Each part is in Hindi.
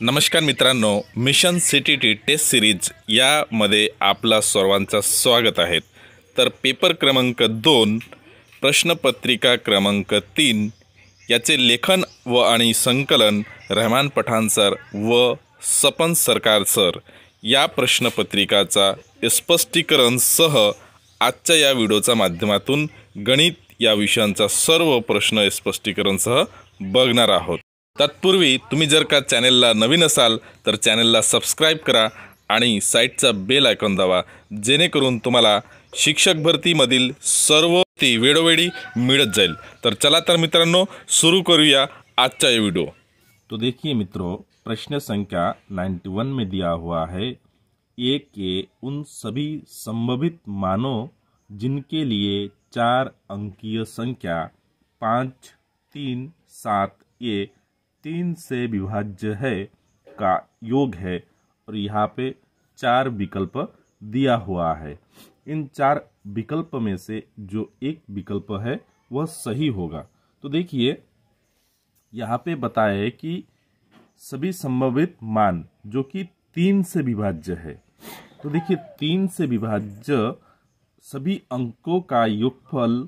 नमस्कार मित्रांनो mission city T test series यामध्ये आपला सर्वांचं स्वागत आहे तर पेपर क्रमांक दोन प्रश्नपत्रिका क्रमांक तीन याचे लेखन व आणि संकलन रहमान पठाण सर व सपन सरकार सर या प्रश्नपत्रिकाचा स्पष्टीकरणसह आजच्या या व्हिडिओच्या माध्यमातून गणित या विषयांचा सर्व प्रश्न स्पष्टीकरणसह बघणार आहोत तत्पूर्वी तुम्ही जर का चॅनेलला नवीन असाल तर चॅनेलला सबस्क्राईब करा आणि साईटचा बेल आयकॉन दावा जेणेकरून तुम्हाला शिक्षक भरतीमधील सर्व ती वेळोवेळी मिळत जाईल तर चला तर मित्रांनो सुरू करूया आजचा व्हिडिओ तो देखिए मित्रो प्रश्न संख्या 91 में दिया हुआ है ए के उन सभी संभवित मानो जिनके लिए चार अंकीय संख्या पाच तीन सात ए तीन से विभाज्य है का योग है और यहाँ पे चार विकल्प दिया हुआ है इन चार विकल्प में से जो एक विकल्प है वह सही होगा तो देखिए यहाँ पे बताया है कि सभी संभवित मान जो कि तीन से विभाज्य है तो देखिए तीन से विभाज्य सभी अंकों का योगफल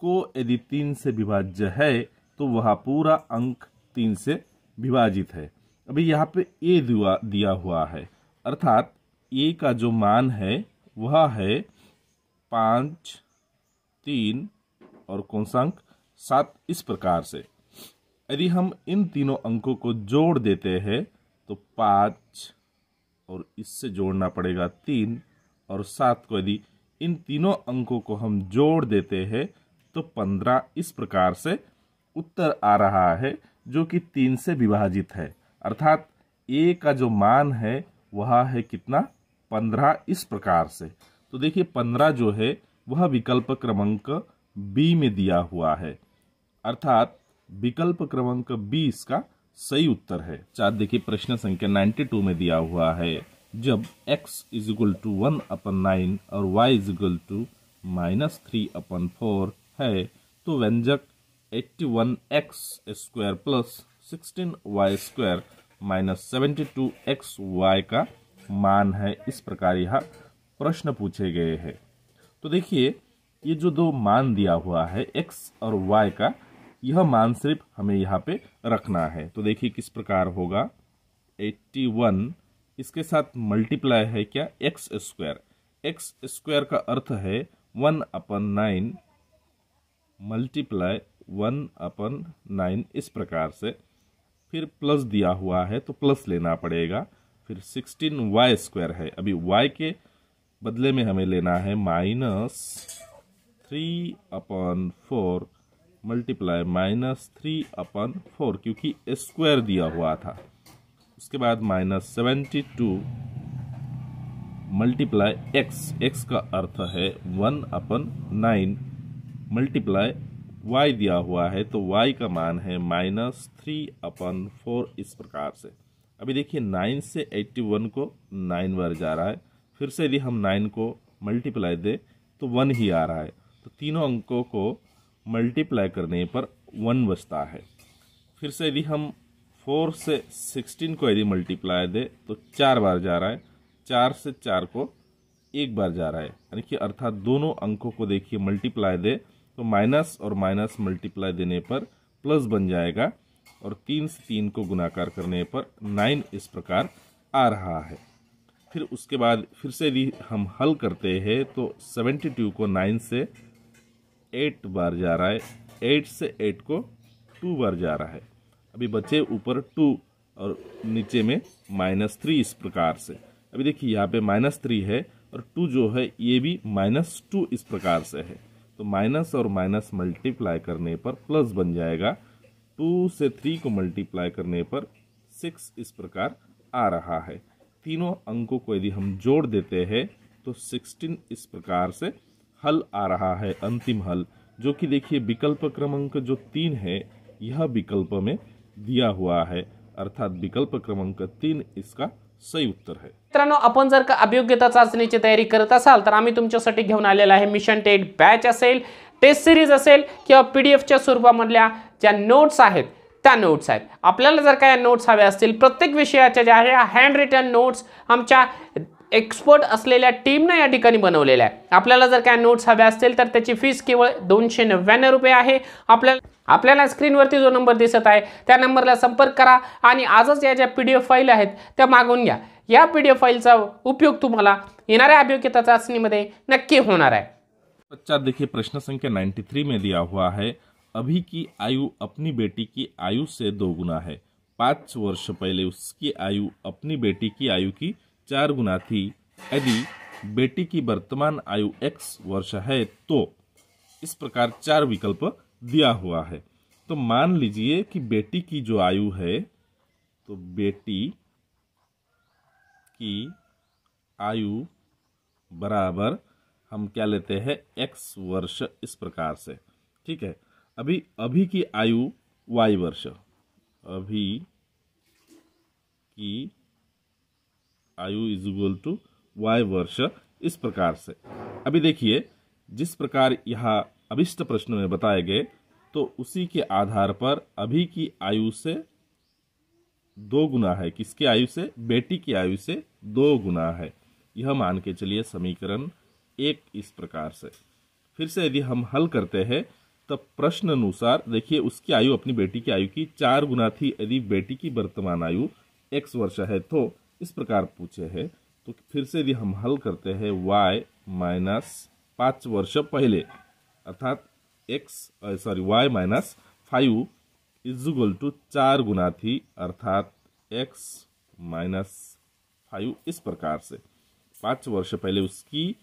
को यदि तीन से विभाज्य है तो वह पूरा अंक तीन से विभाजित है अभी यहाँ पे ए दिया हुआ है अर्थात ए का जो मान है वह है पाँच तीन और कौशांक सात इस प्रकार से यदि हम इन तीनों अंकों को जोड़ देते हैं तो पाँच और इससे जोड़ना पड़ेगा तीन और सात को यदि इन तीनों अंकों को हम जोड़ देते हैं तो पंद्रह इस प्रकार से उत्तर आ रहा है जो कि तीन से विभाजित है अर्थात ए का जो मान है वह है कितना पंद्रह इस प्रकार से तो देखिए पंद्रह जो है वह विकल्प क्रमांक बी में दिया हुआ है अर्थात विकल्प क्रमांक बी इसका सही उत्तर है चार देखिए प्रश्न संख्या नाइन्टी टू में दिया हुआ है जब x is equal to one upon nine और y is equal to minus three upon four है तो व्यंजक 81x square plus 16y square minus seventy two x y का मान है इस प्रकार यह प्रश्न पूछे गए हैं तो देखिए ये जो दो मान दिया हुआ है एक्स और वाई का यह मान सिर्फ हमें यहाँ पे रखना है तो देखिए किस प्रकार होगा 81 इसके साथ मल्टीप्लाई है क्या एक्स स्क्वायर एक्स स्क्वायर का अर्थ है one upon nine multiply one upon nine इस प्रकार से फिर प्लस दिया हुआ है तो प्लस लेना पड़ेगा फिर सिक्सटीन वाई स्क्वायर है अभी वाई के बदले में हमें लेना है minus three upon four multiply minus three upon four क्योंकि स्क्वायर दिया हुआ था उसके बाद minus seventy two multiply x x का अर्थ है one upon nine multiply y दिया हुआ है तो y का मान है माइनस थ्री अपन फोर इस प्रकार से अभी देखिए नाइन से एट्टी वन को नाइन बार जा रहा है फिर से यदि हम नाइन को मल्टीप्लाई दें तो वन ही आ रहा है तो तीनों अंकों को मल्टीप्लाई करने पर वन बचता है फिर से यदि हम फोर से सिक्सटीन को यदि मल्टीप्लाई दें तो चार बार जा रहा है चार से चार को एक बार जा रहा है यानी कि अर्थात दोनों अंकों को देखिए मल्टीप्लाई दे तो माइनस और माइनस मल्टीप्लाई देने पर प्लस बन जाएगा और तीन से तीन को गुनाकार करने पर नाइन इस प्रकार आ रहा है फिर उसके बाद फिर से यदि हम हल करते हैं तो सेवेंटी टू को नाइन से एट बार जा रहा है एट से एट को टू बार जा रहा है अभी बचे ऊपर टू और नीचे में माइनस थ्री इस प्रकार से अभी देखिए यहाँ पे माइनस थ्री है और टू जो है ये भी माइनस टू इस प्रकार से है तो माइनस और माइनस मल्टीप्लाई करने पर प्लस बन जाएगा टू से थ्री को मल्टीप्लाई करने पर सिक्स इस प्रकार आ रहा है तीनों अंकों को यदि हम जोड़ देते हैं तो सिक्सटीन इस प्रकार से हल आ रहा है अंतिम हल जो कि देखिए विकल्प क्रमांक जो तीन है यह विकल्प में दिया हुआ है अर्थात विकल्प क्रमांक तीन इसका सही उत्तर है मित्रांनो आपण जर का अभियोग्यता चाचणीची तयारी करत असाल तर आम्ही तुमच्यासाठी घेऊन आलेला आहे मिशन टेट बॅच असेल टेस्ट सिरीज असेल किंवा पी डी एफच्या स्वरूपामधल्या ज्या नोट्स आहेत त्या नोट्स आहेत आपल्याला जर का नोट्स हव्या असतील प्रत्येक विषयाच्या ज्या आहे हँड रिटन नोट्स आमच्या एक्सपर्ट असलेल्या टीमनं या ठिकाणी बनवलेल्या आहे आपल्याला जर काय नोट्स हवे असतील तर त्याची फीस केवळ दोनशे नव्याण्णव रुपये आहे आपल्याला आपल्याला स्क्रीनवरती जो नंबर दिसत आहे त्या नंबरला संपर्क करा आणि आजच या ज्या पी डी एफ फाईल आहेत त्या मागून घ्या या पी डी एफ फाईलचा उपयोग तुम्हाला येणाऱ्या अभियोग्यता चाचणीमध्ये नक्की होणार आहे बच्चा देखिए प्रश्न संख्या 93 में दिया हुआ है अभी की आयु अपनी बेटी की आयु से दोगुना है पाँच वर्ष पहले उसकी आयु अपनी बेटी की आयु की चार गुना थी यदि बेटी की वर्तमान आयु एक्स वर्ष है तो इस प्रकार चार विकल्प दिया हुआ है तो मान लीजिए कि बेटी की जो आयु है तो बेटी की आयु बराबर हम क्या लेते हैं एक्स वर्ष इस प्रकार से ठीक है अभी अभी की आयु वाई वर्ष अभी की आयु इज इक्वल टू वाई वर्ष इस प्रकार से अभी देखिए जिस प्रकार यह अभिष्ट प्रश्न में बताए गए तो उसी के आधार पर अभी की आयु से दो गुना है किसके आयु से बेटी की आयु से दो गुना है यह मान के चलिए समीकरण एक इस प्रकार से फिर से यदि हम हल करते हैं तब तो प्रश्न अनुसार देखिए उसकी आयु अपनी बेटी की आयु की चार गुना थी यदि बेटी की वर्तमान आयु एक्स वर्ष है तो इस प्रकार पूछे है तो फिर से यदि हम हल करते हैं वाई माइनस पाँच वर्ष पहले अर्थात x sorry y minus five is equal to चार गुना थी अर्थात एक्स माइनस फाइव इस प्रकार से पाँच वर्ष पहले उसकी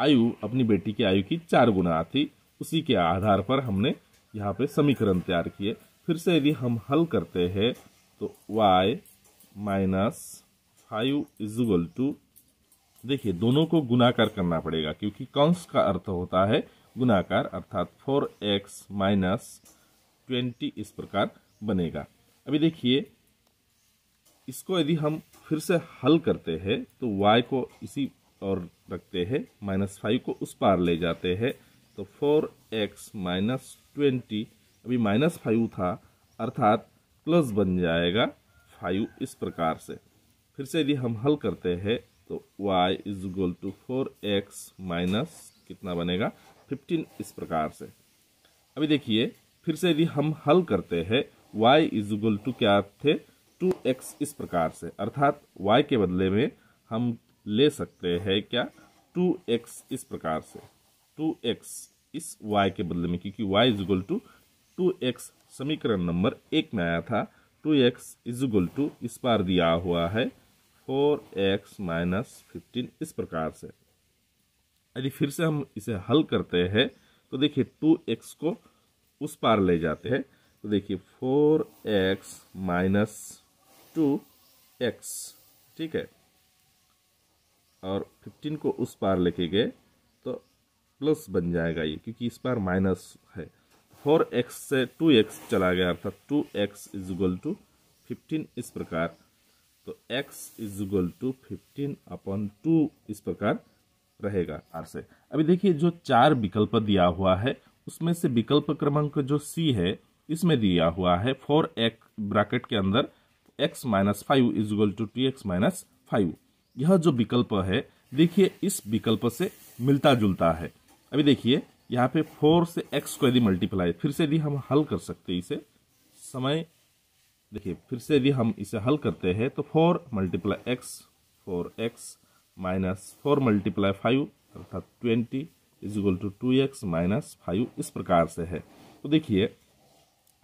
आयु अपनी बेटी की आयु की चार गुना थी उसी के आधार पर हमने यहाँ पे समीकरण तैयार किए फिर से यदि हम हल करते हैं तो y minus five equal to देखिए दोनों को गुनाकार करना पड़ेगा क्योंकि कंस का अर्थ होता है गुनाकार अर्थात फोर एक्स माइनस ट्वेंटी इस प्रकार बनेगा अभी देखिए इसको यदि हम फिर से हल करते हैं तो y को इसी और रखते हैं माइनस फाइव को उस पार ले जाते हैं तो फोर एक्स माइनस ट्वेंटी अभी माइनस फाइव था अर्थात प्लस बन जाएगा फाइव इस प्रकार से फिर से यदि हम हल करते हैं तो y is equal to four x minus कितना बनेगा फिफ्टीन इस प्रकार से अभी देखिए फिर से यदि हम हल करते हैं y इज इक्वल टू क्या थे टू एक्स इस प्रकार से अर्थात y के बदले में हम ले सकते हैं क्या टू एक्स इस प्रकार से टू एक्स इस y के बदले में क्योंकि y is equal to two x समीकरण नंबर एक में आया था two x is equal to इस बार दिया हुआ है फोर एक्स माइनस फिफ्टीन इस प्रकार से यदि फिर से हम इसे हल करते हैं तो देखिए टू एक्स को उस पार ले जाते हैं तो देखिए four x minus two x ठीक है और फिफ्टीन को उस पार लेके गए तो प्लस बन जाएगा ये क्योंकि इस पार माइनस है फोर एक्स से टू एक्स चला गया अर्थात two x is equal to fifteen इस प्रकार तो x is equal to fifteen upon two इस प्रकार रहेगा आर से अभी देखिए जो चार विकल्प दिया हुआ है उसमें से विकल्प क्रमांक जो सी है इसमें दिया हुआ है फोर एक्स ब्रैकेट के अंदर x minus five is equal to two x minus five यह जो विकल्प है देखिए इस विकल्प से मिलता जुलता है अभी देखिए यहाँ पे फोर से एक्स को यदि मल्टीप्लाई फिर से यदि हम हल कर सकते इसे समय देखिए फिर से भी हम इसे हल करते हैं तो four multiply x four x minus four multiply five अर्थात twenty is equal to two x minus five इस प्रकार से है तो देखिए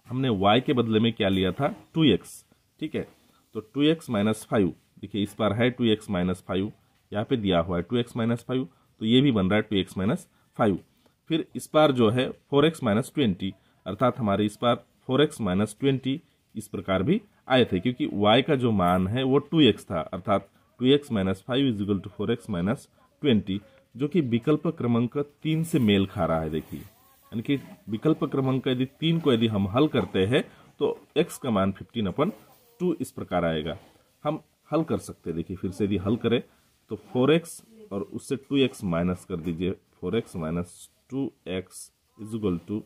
हमने y के बदले में क्या लिया था टू एक्स ठीक है तो टू एक्स माइनस फाइव देखिए इस बार है टू एक्स माइनस फाइव यहाँ पे दिया हुआ है टू एक्स माइनस फाइव तो ये भी बन रहा है टू एक्स माइनस फाइव फिर इस बार जो है फोर एक्स माइनस ट्वेंटी अर्थात हमारे इस बार फोर एक्स माइनस ट्वेंटी इस प्रकार भी आए थे क्योंकि y का जो मान है वो 2x था अर्थात 2x x minus five equal to four x minus twenty जो कि विकल्प क्रमांक तीन से मेल खा रहा है देखिए यानी कि विकल्प क्रमांक यदि तीन को यदि हम हल करते हैं तो x का मान फिफ्टीन अपन टू इस प्रकार आएगा हम हल कर सकते हैं देखिए फिर से यदि हल करें तो फोर एक्स और उससे टू एक्स माइनस कर दीजिए four x minus two x equal to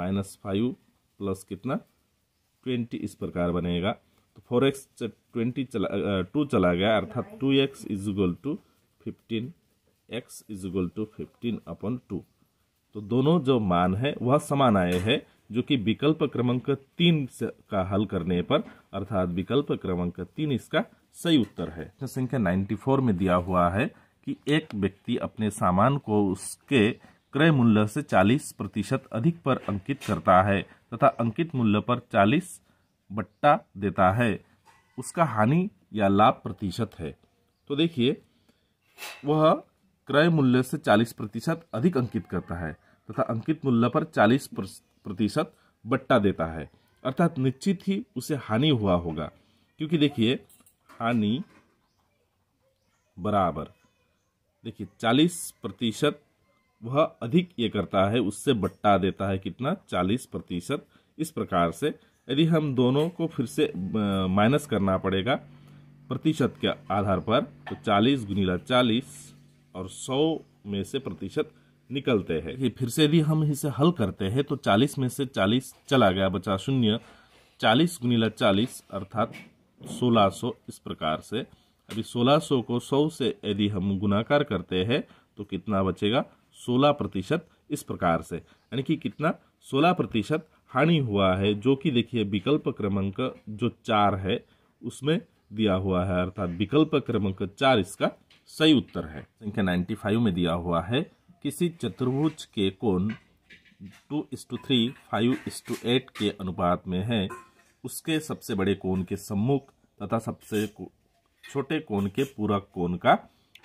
minus five plus कितना ट्वेंटी इस प्रकार बनेगा तो फोर एक्स ट्वेंटी चला टू चला गया अर्थात two x is equal to fifteen x is equal to fifteen upon two तो दोनों जो मान है वह समान आए हैं जो कि विकल्प क्रमांक तीन का हल करने पर अर्थात विकल्प क्रमांक तीन इसका सही उत्तर है संख्या फोर में दिया हुआ है कि एक व्यक्ति अपने सामान को उसके क्रय मूल्य से 40 प्रतिशत अधिक पर अंकित करता है तथा अंकित मूल्य पर 40 बट्टा देता है उसका हानि या लाभ प्रतिशत है तो देखिए वह क्रय मूल्य से 40 प्रतिशत अधिक अंकित करता है तथा अंकित मूल्य पर 40 प्रतिशत बट्टा देता है अर्थात निश्चित ही उसे हानि हुआ होगा क्योंकि देखिए हानि बराबर देखिए 40 प्रतिशत वह अधिक ये करता है उससे बट्टा देता है कितना चालीस प्रतिशत इस प्रकार से यदि हम दोनों को फिर से माइनस करना पड़ेगा प्रतिशत के आधार पर तो चालीस गुनीला चालीस और सौ में से प्रतिशत निकलते हैं ये फिर से यदि हम इसे हल करते हैं तो चालीस में से चालीस चला गया बचा शून्य चालीस गुनीला चालीस अर्थात सोलह सौ इस प्रकार से अभी सोलह सौ को सौ से यदि हम गुनाकार करते हैं तो कितना बचेगा सोलह प्रतिशत इस प्रकार से यानी कि कितना सोलह प्रतिशत हानि हुआ है जो कि देखिए विकल्प क्रमांक जो चार है उसमें दिया हुआ है अर्थात विकल्प क्रमांक चार इसका सही उत्तर है संख्या नाइन्टी फाइव में दिया हुआ है किसी चतुर्भुज के कोण two is to three five is to eight के अनुपात में है उसके सबसे बड़े कोण के सम्मुख तथा सबसे छोटे कोण के पूरक कोण का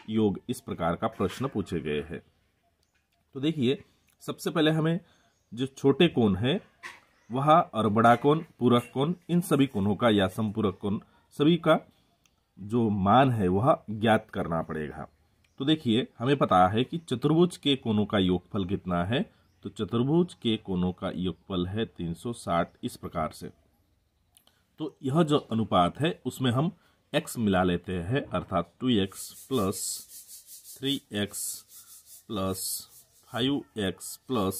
योग इस प्रकार का प्रश्न पूछे गए हैं तो देखिए सबसे पहले हमें जो छोटे कोण है वह और बड़ा कोण पूरक कोण इन सभी कोणों का या संपूरक कोण सभी का जो मान है वह ज्ञात करना पड़ेगा तो देखिए हमें पता है कि चतुर्भुज के कोणों का योगफल कितना है तो चतुर्भुज के कोणों का योगफल है 360 इस प्रकार से तो यह जो अनुपात है उसमें हम x मिला लेते हैं अर्थात 2x x plus three x plus x plus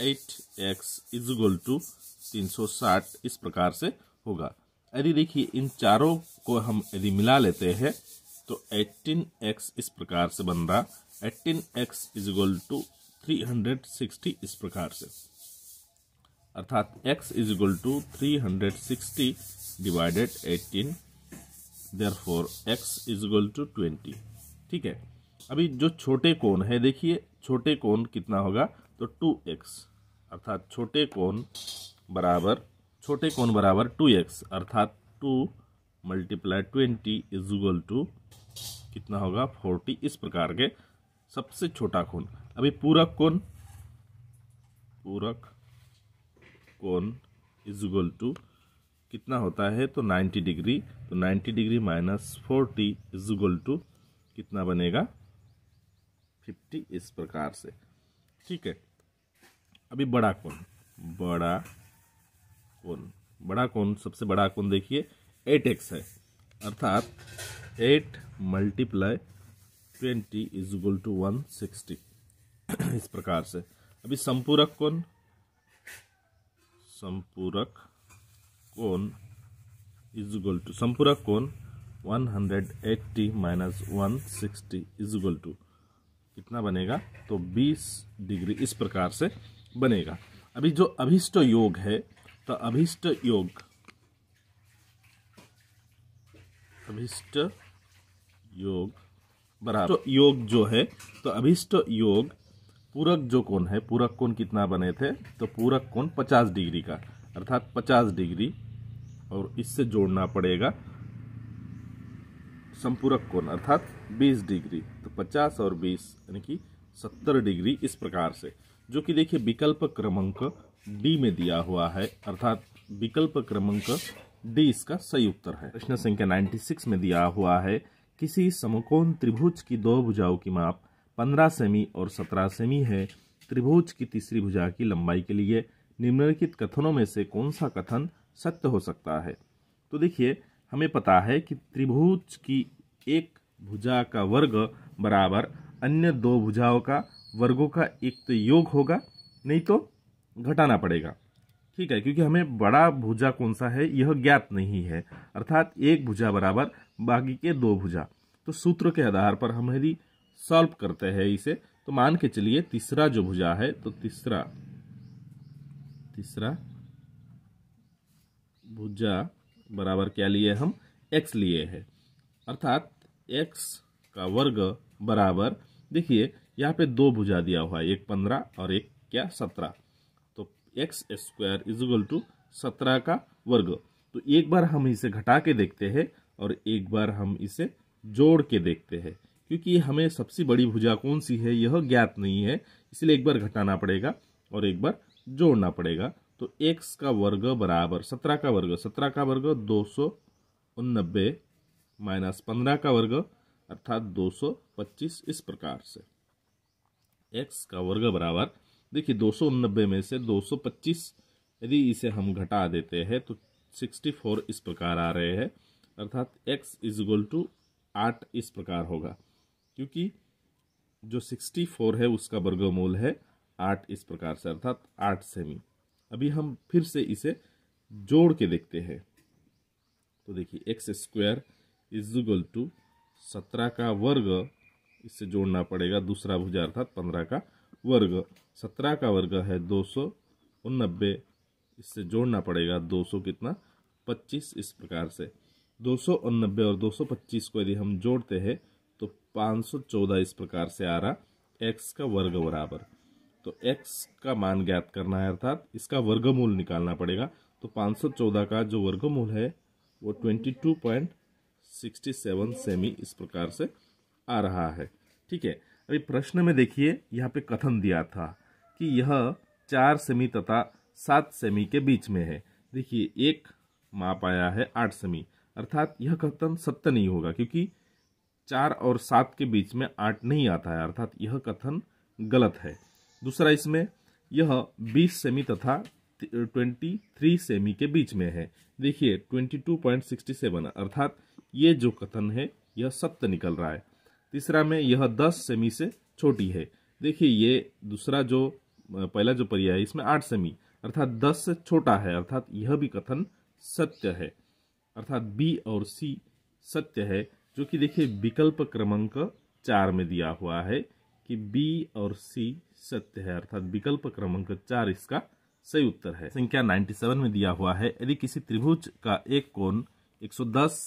eight x is equal to तीन सौ साठ इस प्रकार से होगा यदि देखिए इन चारों को हम यदि मिला लेते हैं तो एट्टीन एक्स इस प्रकार से बन रहा eighteen x is equal to three hundred sixty इस प्रकार से अर्थात x is equal to three hundred sixty divided eighteen therefore x is equal to twenty ठीक है अभी जो छोटे कोण है देखिए छोटे कोण कितना होगा तो टू एक्स अर्थात छोटे कोण बराबर छोटे कोण बराबर टू एक्स अर्थात two multiply twenty is equal to कितना होगा फोर्टी इस प्रकार के सबसे छोटा कोण अभी पूरक कोण पूरक कोण इजल टू कितना होता है तो 90 डिग्री तो 90 degree minus forty is equal to कितना बनेगा फिफ्टी इस प्रकार से ठीक है अभी बड़ा कौन बड़ा कौन बड़ा कौन सबसे बड़ा कौन देखिए एट एक्स है अर्थात eight multiply twenty is equal to one sixty इस प्रकार से अभी संपूरक कौन संपूरक कौन इज इक्वल टू संपूरक कौन one hundred eighty minus one sixty is equal to कितना बनेगा तो 20 डिग्री इस प्रकार से बनेगा अभी जो अभिष्ट योग है तो अभिष्ट योग अभिष्ट योग बराबर तो योग जो है तो अभिष्ट योग पूरक जो कोण है पूरक कोण कितना बने थे तो पूरक कोण 50 डिग्री का अर्थात 50 डिग्री और इससे जोड़ना पड़ेगा संपूरक कोण अर्थात बीस डिग्री तो पचास और बीस यानी कि सत्तर डिग्री इस प्रकार से जो कि देखिए विकल्प क्रमांक डी में दिया हुआ है अर्थात विकल्प क्रमांक डी इसका सही उत्तर है प्रश्न संख्या 96 में दिया हुआ है किसी समकोण त्रिभुज की दो भुजाओं की माप 15 सेमी और 17 सेमी है त्रिभुज की तीसरी भुजा की लंबाई के लिए निम्नलिखित कथनों में से कौन सा कथन सत्य हो सकता है तो देखिए हमें पता है कि त्रिभुज की एक भुजा का वर्ग बराबर अन्य दो भुजाओं का वर्गों का एक तो योग होगा नहीं तो घटाना पड़ेगा ठीक है क्योंकि हमें बड़ा भुजा कौन सा है यह ज्ञात नहीं है अर्थात एक भुजा बराबर बाकी के दो भुजा तो सूत्र के आधार पर हम यदि सॉल्व करते हैं इसे तो मान के चलिए तीसरा जो भुजा है तो तीसरा तीसरा भुजा बराबर क्या लिए हम एक्स लिए है अर्थात एक्स का वर्ग बराबर देखिए यहाँ पे दो भुजा दिया हुआ है एक पंद्रह और एक क्या सत्रह तो एक्स स्क्वायर इजल टू सत्रह का वर्ग तो एक बार हम इसे घटा के देखते हैं और एक बार हम इसे जोड़ के देखते हैं क्योंकि हमें सबसे बड़ी भुजा कौन सी है यह ज्ञात नहीं है इसलिए एक बार घटाना पड़ेगा और एक बार जोड़ना पड़ेगा तो एक्स का वर्ग बराबर सत्रह का वर्ग सत्रह का वर्ग दो सौ उन्नबे माइनस पंद्रह का वर्ग अर्थात दो सौ पच्चीस इस प्रकार से x का वर्ग बराबर देखिए दो सौ में से दो पच्चीस यदि इसे हम घटा देते हैं तो सिक्सटी फोर इस प्रकार आ रहे हैं अर्थात x इज इक्वल टू आठ इस प्रकार होगा क्योंकि जो सिक्सटी फोर है उसका वर्गमूल है आठ इस प्रकार से अर्थात आठ सेमी अभी हम फिर से इसे जोड़ के देखते हैं तो देखिए एक्स स्क्वायर इजुगल टू सत्रह का वर्ग इससे जोड़ना पड़ेगा दूसरा भुजा अर्थात पंद्रह का वर्ग सत्रह का वर्ग है दो सौ उनबे इससे जोड़ना पड़ेगा दो सौ कितना पच्चीस इस प्रकार से दो सौ उनबे और दो सौ पच्चीस को यदि हम जोड़ते हैं तो पाँच सौ चौदह इस प्रकार से आ रहा एक्स का वर्ग बराबर तो एक्स का मान ज्ञात करना है अर्थात इसका वर्गमूल निकालना पड़ेगा तो पाँच सौ चौदह का जो वर्गमूल है वो twenty two point sixty seven सेमी इस प्रकार से आ रहा है ठीक है अभी प्रश्न में देखिए यहाँ पे कथन दिया था कि यह चार सेमी तथा सात सेमी के बीच में है देखिए एक माप आया है आठ सेमी अर्थात यह कथन सत्य नहीं होगा क्योंकि चार और सात के बीच में आठ नहीं आता है अर्थात यह कथन गलत है दूसरा इसमें यह बीस सेमी तथा ट्वेंटी थ्री सेमी के बीच में है देखिए twenty two point sixty seven अर्थात ये जो कथन है यह सत्य निकल रहा है तीसरा में यह दस सेमी से छोटी है देखिए ये दूसरा जो पहला जो पर्याय है इसमें आठ सेमी अर्थात दस से छोटा है अर्थात यह भी कथन सत्य है अर्थात बी और सी सत्य है जो कि देखिए विकल्प क्रमांक चार में दिया हुआ है कि बी और सी सत्य है अर्थात विकल्प क्रमांक चार इसका सही उत्तर है संख्या 97 में दिया हुआ है यदि किसी त्रिभुज का एक कोण 110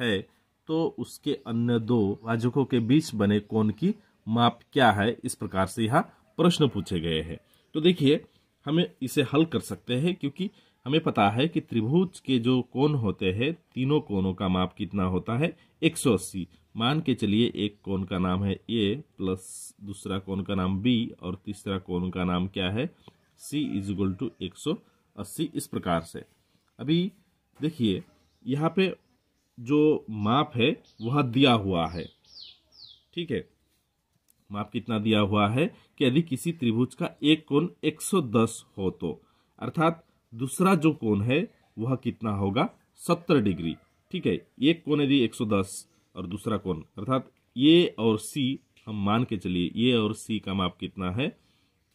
है तो उसके अन्य दो भाजकों के बीच बने कोण की माप क्या है इस प्रकार से यहाँ प्रश्न पूछे गए हैं तो देखिए हमें इसे हल कर सकते हैं क्योंकि हमें पता है कि त्रिभुज के जो कोण होते हैं तीनों कोणों का माप कितना होता है 180 मान के चलिए एक कोण का नाम है ए प्लस दूसरा कोण का नाम बी और तीसरा कोण का नाम क्या है सी इज इक्वल टू एक इस प्रकार से अभी देखिए यहाँ पे जो माप है वह दिया हुआ है ठीक है माप कितना दिया हुआ है कि यदि किसी त्रिभुज का एक कोण 110 हो तो अर्थात दूसरा जो कोण है वह कितना होगा 70 डिग्री ठीक है एक कोण यदि 110 और दूसरा कोण अर्थात ए और सी हम मान के चलिए ए और सी का माप कितना है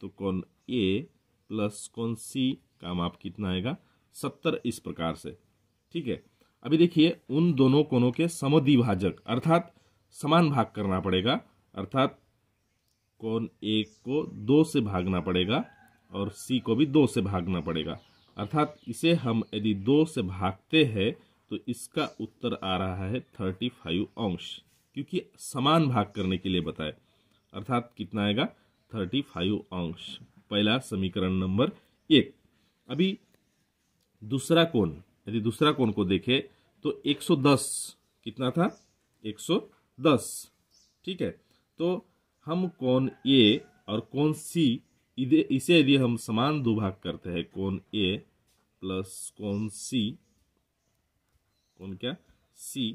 तो कौन ए प्लस कौन सी का माप कितना आएगा सत्तर इस प्रकार से ठीक है अभी देखिए उन दोनों कोनों के समद्विभाजक अर्थात समान भाग करना पड़ेगा अर्थात कोण एक को दो से भागना पड़ेगा और सी को भी दो से भागना पड़ेगा अर्थात इसे हम यदि दो से भागते हैं तो इसका उत्तर आ रहा है थर्टी फाइव अंश क्योंकि समान भाग करने के लिए बताए अर्थात कितना आएगा थर्टी फाइव अंश पहला समीकरण नंबर एक अभी दूसरा कोण यदि दूसरा कोण को देखें तो 110 कितना था 110 ठीक है तो हम कौन ए और कौन सी इसे यदि हम समान दुभाग करते हैं कौन ए प्लस कौन सी कौन क्या सी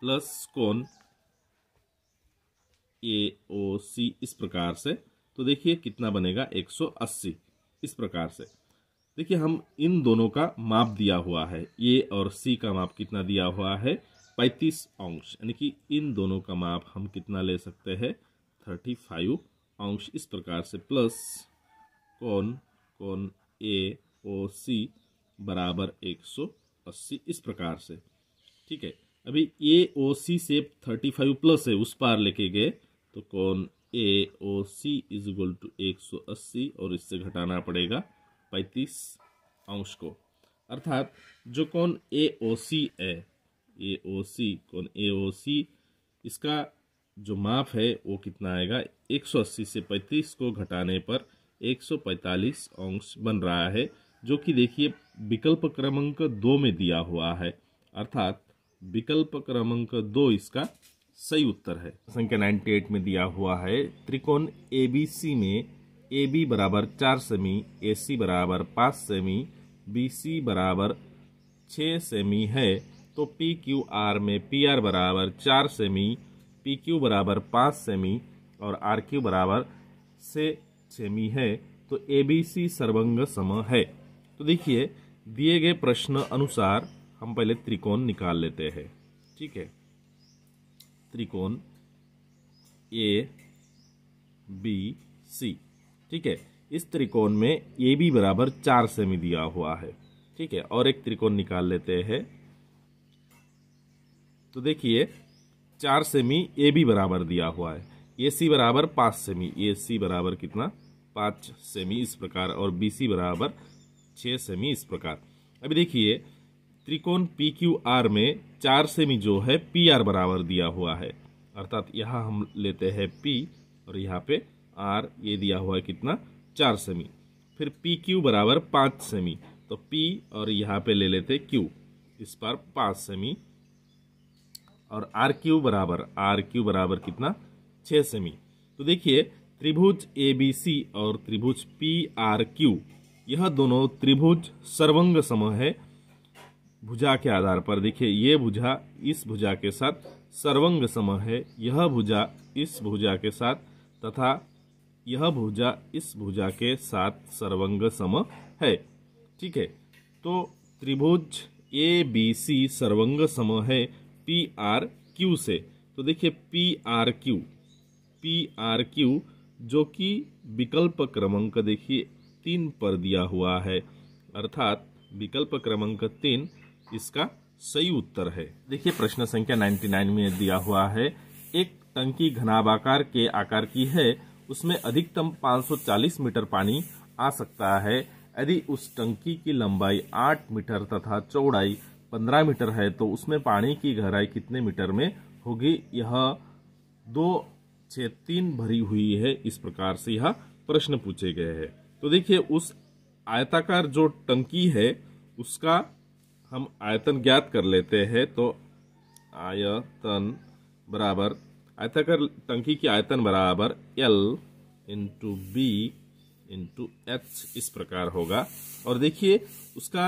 प्लस कौन ए ओ सी इस प्रकार से तो देखिए कितना बनेगा 180 इस प्रकार से देखिए हम इन दोनों का माप दिया हुआ है ए और सी का माप कितना दिया हुआ है पैंतीस अंश यानी कि इन दोनों का माप हम कितना ले सकते हैं थर्टी फाइव अंश इस प्रकार से प्लस कौन कौन ए ओ सी बराबर एक सौ अस्सी इस प्रकार से ठीक है अभी ए ओ सी से थर्टी फाइव प्लस है उस पार लेके गए तो कौन A O C is equal to एक सौ अस्सी और इससे घटाना पड़ेगा पैंतीस अंश को अर्थात जो कौन ए ओ सी है ए ओ सी कौन ए ओ सी इसका जो माप है वो कितना आएगा 180 से 35 को घटाने पर 145 अंश बन रहा है जो कि देखिए विकल्प क्रमांक दो में दिया हुआ है अर्थात विकल्प क्रमांक दो इसका सही उत्तर है संख्या 98 में दिया हुआ है त्रिकोण एबीसी में ए बी बराबर चार सेमी ए सी बराबर पाँच सेमी बी सी बराबर छः सेमी है तो पी क्यू आर में पी आर बराबर चार सेमी पी क्यू बराबर पाँच सेमी और आर क्यू बराबर से छमी है तो ए बी सी सर्वंग सम है तो देखिए दिए गए प्रश्न अनुसार हम पहले त्रिकोण निकाल लेते हैं ठीक है त्रिकोण ए बी सी ठीक है इस त्रिकोण में ए बी बराबर चार सेमी दिया हुआ है ठीक है और एक त्रिकोण निकाल लेते हैं तो देखिए चार सेमी ए बी बराबर दिया हुआ है ए सी बराबर पाँच सेमी ए सी बराबर कितना पाँच सेमी इस प्रकार और बी सी बराबर छः सेमी इस प्रकार अभी देखिए त्रिकोण पी क्यू आर में चार सेमी जो है पी आर बराबर दिया हुआ है अर्थात यहाँ हम लेते हैं पी और यहाँ पे आर ये दिया हुआ है कितना चार सेमी फिर पी क्यू बराबर पाँच सेमी तो पी और यहाँ पे ले लेते क्यू इस पर पाँच सेमी और आर क्यू बराबर आर क्यू बराबर कितना छः सेमी तो देखिए त्रिभुज ए बी सी और त्रिभुज पी आर क्यू यह दोनों त्रिभुज सर्वंग सम है भुजा के आधार पर देखिए ये भुजा इस भुजा के साथ सर्वंग सम है यह भुजा इस भुजा के साथ तथा यह भुजा इस भुजा के साथ सर्वंग सम है ठीक है तो त्रिभुज ए बी सी सर्वंग सम है पी आर क्यू से तो देखिए P R Q P R Q जो कि विकल्प क्रमांक देखिए तीन पर दिया हुआ है अर्थात विकल्प क्रमांक तीन इसका सही उत्तर है देखिए प्रश्न संख्या 99 में दिया हुआ है एक टंकी घनाभाकार के आकार की है उसमें अधिकतम 540 मीटर पानी आ सकता है यदि उस टंकी की लंबाई 8 मीटर तथा चौड़ाई 15 मीटर है तो उसमें पानी की गहराई कितने मीटर में होगी यह दो छः तीन भरी हुई है इस प्रकार से यह प्रश्न पूछे गए हैं तो देखिए उस आयताकार जो टंकी है उसका हम आयतन ज्ञात कर लेते हैं तो आयतन बराबर आयताकार टंकी की आयतन बराबर L into B into H इस प्रकार होगा और देखिए उसका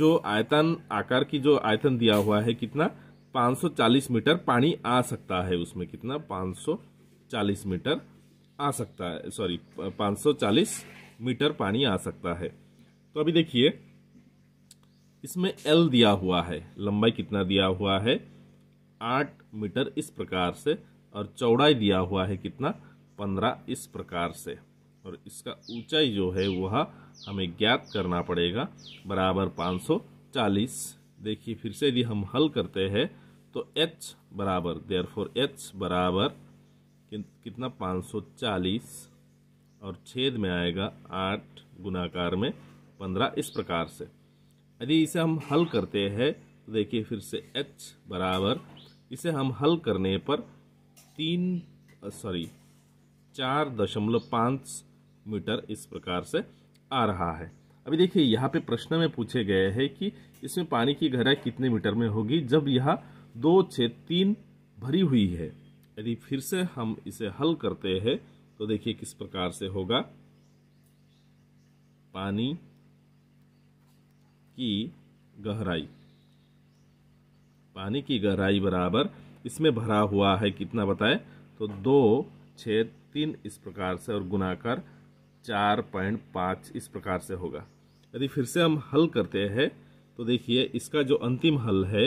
जो आयतन आकार की जो आयतन दिया हुआ है कितना 540 मीटर पानी आ सकता है उसमें कितना 540 मीटर आ सकता है सॉरी 540 मीटर पानी आ सकता है तो अभी देखिए इसमें एल दिया हुआ है लंबाई कितना दिया हुआ है आठ मीटर इस प्रकार से और चौड़ाई दिया हुआ है कितना पंद्रह इस प्रकार से और इसका ऊंचाई जो है वह हमें ज्ञात करना पड़ेगा बराबर पाँच सौ चालीस देखिए फिर से यदि हम हल करते हैं तो h बराबर देयर फोर एच बराबर कितना पाँच सौ चालीस और छेद में आएगा आठ गुनाकार में पंद्रह इस प्रकार से यदि इसे हम हल करते हैं तो देखिए फिर से h बराबर इसे हम हल करने पर तीन सॉरी चार दशमलव पाँच मीटर इस प्रकार से आ रहा है अभी देखिए यहाँ पे प्रश्न में पूछे गए है कि इसमें पानी की गहराई कितने मीटर में होगी जब यह दो छः तीन भरी हुई है यदि फिर से हम इसे हल करते हैं तो देखिए किस प्रकार से होगा पानी की गहराई पानी की गहराई बराबर इसमें भरा हुआ है कितना बताएं तो दो छः तीन इस प्रकार से और कर चार पॉइंट पाँच इस प्रकार से होगा यदि फिर से हम हल करते हैं तो देखिए इसका जो अंतिम हल है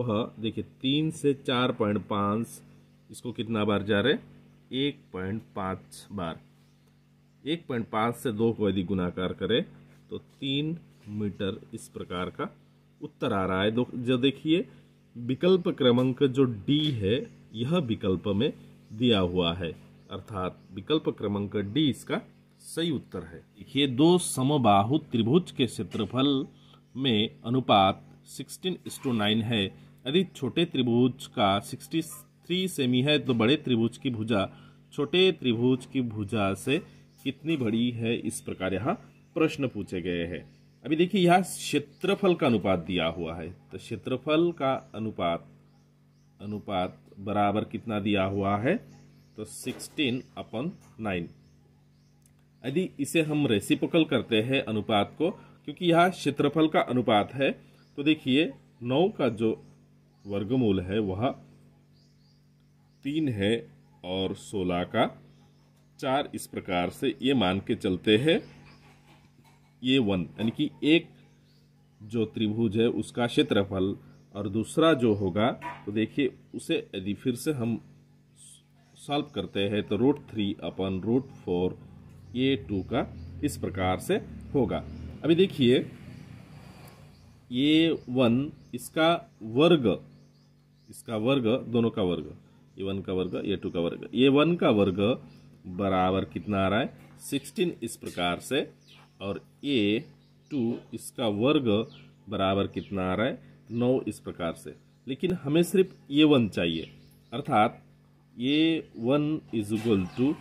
वह देखिए तीन से चार पॉइंट पाँच इसको कितना बार जा रहे एक पॉइंट पाँच बार एक पॉइंट पाँच से दो को यदि गुनाकार करें तो तीन मीटर इस प्रकार का उत्तर आ रहा है जो देखिए विकल्प क्रमांक जो डी है यह विकल्प में दिया हुआ है अर्थात विकल्प क्रमांक डी इसका सही उत्तर है ये दो समबाहु त्रिभुज के क्षेत्रफल में अनुपात इस टू नाइन है यदि छोटे त्रिभुज का 63 सेमी है तो बड़े त्रिभुज की भुजा छोटे त्रिभुज की भुजा से कितनी बड़ी है इस प्रकार यहाँ प्रश्न पूछे गए हैं अभी देखिए यहाँ क्षेत्रफल का अनुपात दिया हुआ है तो क्षेत्रफल का अनुपात अनुपात बराबर कितना दिया हुआ है तो सिक्सटीन अपॉन नाइन यदि इसे हम रेसिपकल करते हैं अनुपात को क्योंकि यहाँ क्षेत्रफल का अनुपात है तो देखिए नौ का जो वर्गमूल है वह तीन है और सोलह का चार इस प्रकार से ये मान के चलते हैं ये वन यानी कि एक जो त्रिभुज है उसका क्षेत्रफल और दूसरा जो होगा तो देखिए उसे यदि फिर से हम सॉल्व करते हैं तो root three upon root four A two का इस प्रकार से होगा अभी देखिए ए वन इसका वर्ग इसका वर्ग दोनों का वर्ग ए वन का वर्ग ए टू का वर्ग ए वन का वर्ग बराबर कितना आ रहा है सिक्सटीन इस प्रकार से और ए टू इसका वर्ग बराबर कितना आ रहा है नौ इस प्रकार से लेकिन हमें सिर्फ ए वन चाहिए अर्थात A one is equal to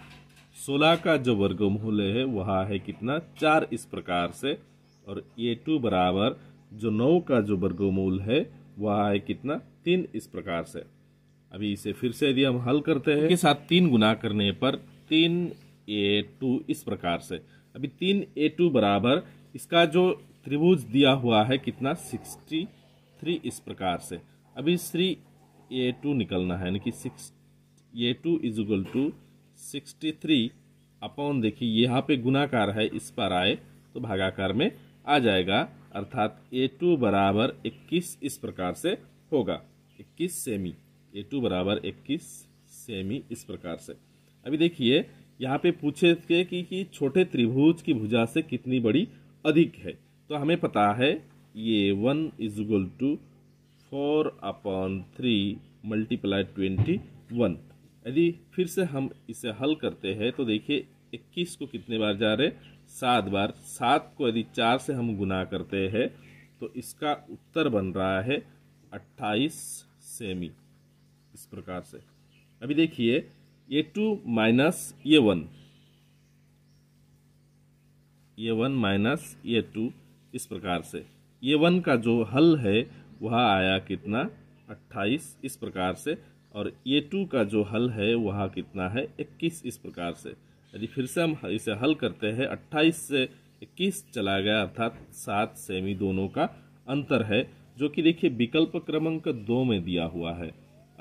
सोलह का जो वर्गमूल है वह है कितना चार इस प्रकार से और ए टू बराबर जो नौ का जो वर्गमूल है वह है कितना तीन इस प्रकार से अभी इसे फिर से यदि हम हल करते हैं के साथ तीन गुना करने पर तीन ए टू इस प्रकार से अभी तीन ए टू बराबर इसका जो त्रिभुज दिया हुआ है कितना सिक्सटी थ्री इस प्रकार से अभी थ्री ए टू निकलना है यानी कि six A two is equal to sixty three upon देखिए यहाँ पे गुनाकार है इस पर आए तो भागाकार में आ जाएगा अर्थात ए टू बराबर इक्कीस इस प्रकार से होगा इक्कीस सेमी ए टू बराबर इक्कीस सेमी इस प्रकार से अभी देखिए यहाँ पे पूछे के कि, कि छोटे त्रिभुज की भुजा से कितनी बड़ी अधिक है तो हमें पता है A one is equal to four upon three multiply twenty one यदि फिर से हम इसे हल करते हैं तो देखिए इक्कीस को कितने बार जा रहे सात बार सात को यदि चार से हम गुना करते हैं तो इसका उत्तर बन रहा है अट्ठाईस सेमी इस प्रकार से अभी देखिए A two minus A one A one minus A two इस प्रकार से ये वन का जो हल है वह आया कितना अट्ठाईस इस प्रकार से और ये टू का जो हल है वह कितना है इक्कीस इस प्रकार से यदि फिर से हम इसे हल करते हैं अट्ठाईस से इक्कीस चला गया अर्थात सात सेमी दोनों का अंतर है जो कि देखिए विकल्प क्रमांक दो में दिया हुआ है